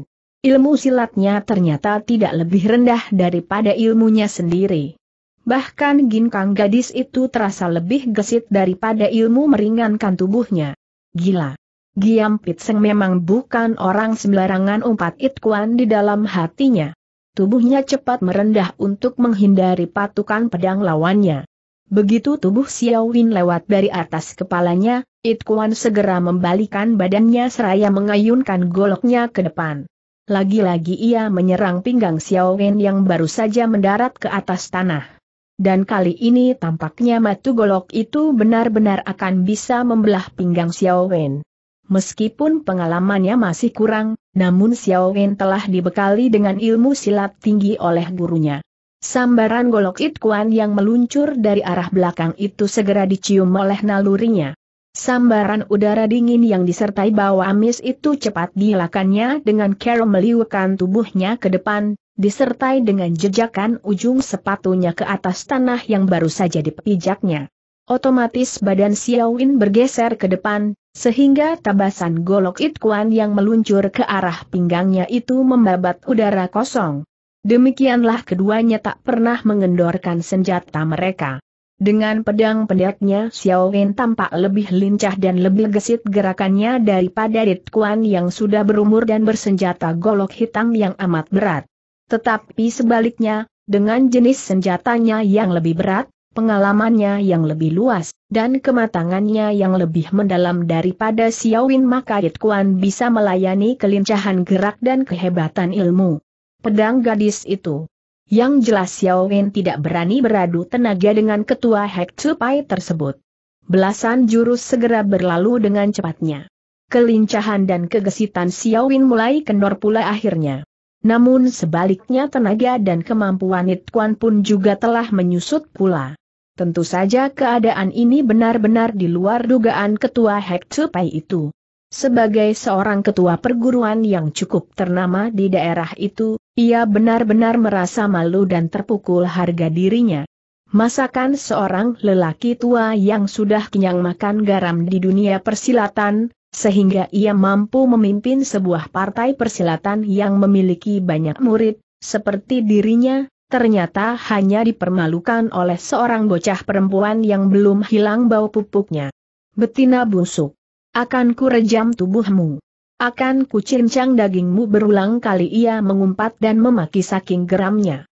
Ilmu silatnya ternyata tidak lebih rendah daripada ilmunya sendiri. Bahkan ginkang gadis itu terasa lebih gesit daripada ilmu meringankan tubuhnya. Gila. Giam Pitseng memang bukan orang sembarangan umpat It Kuan di dalam hatinya. Tubuhnya cepat merendah untuk menghindari patukan pedang lawannya. Begitu tubuh Xiao Win lewat dari atas kepalanya, It Kuan segera membalikan badannya seraya mengayunkan goloknya ke depan. Lagi-lagi ia menyerang pinggang Xiao Wen yang baru saja mendarat ke atas tanah. Dan kali ini tampaknya matu golok itu benar-benar akan bisa membelah pinggang Xiao Wen. Meskipun pengalamannya masih kurang, namun Xiao Wen telah dibekali dengan ilmu silat tinggi oleh gurunya. Sambaran golok It Kuan yang meluncur dari arah belakang itu segera dicium oleh nalurinya. Sambaran udara dingin yang disertai bau amis itu cepat dilakannya dengan cara meliukan tubuhnya ke depan, disertai dengan jejakan ujung sepatunya ke atas tanah yang baru saja dipijaknya. Otomatis badan Xiaowin bergeser ke depan, sehingga tabasan golok It yang meluncur ke arah pinggangnya itu membabat udara kosong. Demikianlah keduanya tak pernah mengendorkan senjata mereka. Dengan pedang pendeknya Xiaowin tampak lebih lincah dan lebih gesit gerakannya daripada Dit yang sudah berumur dan bersenjata golok hitam yang amat berat. Tetapi sebaliknya, dengan jenis senjatanya yang lebih berat, pengalamannya yang lebih luas, dan kematangannya yang lebih mendalam daripada Xiaowin maka It Kuan bisa melayani kelincahan gerak dan kehebatan ilmu. Pedang gadis itu. Yang jelas Xiaowin tidak berani beradu tenaga dengan ketua Hek Tsupai tersebut. Belasan jurus segera berlalu dengan cepatnya. Kelincahan dan kegesitan Xiaowin mulai kendor pula akhirnya. Namun sebaliknya tenaga dan kemampuan Nitkuan pun juga telah menyusut pula. Tentu saja keadaan ini benar-benar di luar dugaan ketua Hek itu. Sebagai seorang ketua perguruan yang cukup ternama di daerah itu, ia benar-benar merasa malu dan terpukul harga dirinya. Masakan seorang lelaki tua yang sudah kenyang makan garam di dunia persilatan, sehingga ia mampu memimpin sebuah partai persilatan yang memiliki banyak murid, seperti dirinya, ternyata hanya dipermalukan oleh seorang bocah perempuan yang belum hilang bau pupuknya. Betina busuk. Akan kurejam tubuhmu. Akan kucincang dagingmu berulang kali ia mengumpat dan memaki saking geramnya.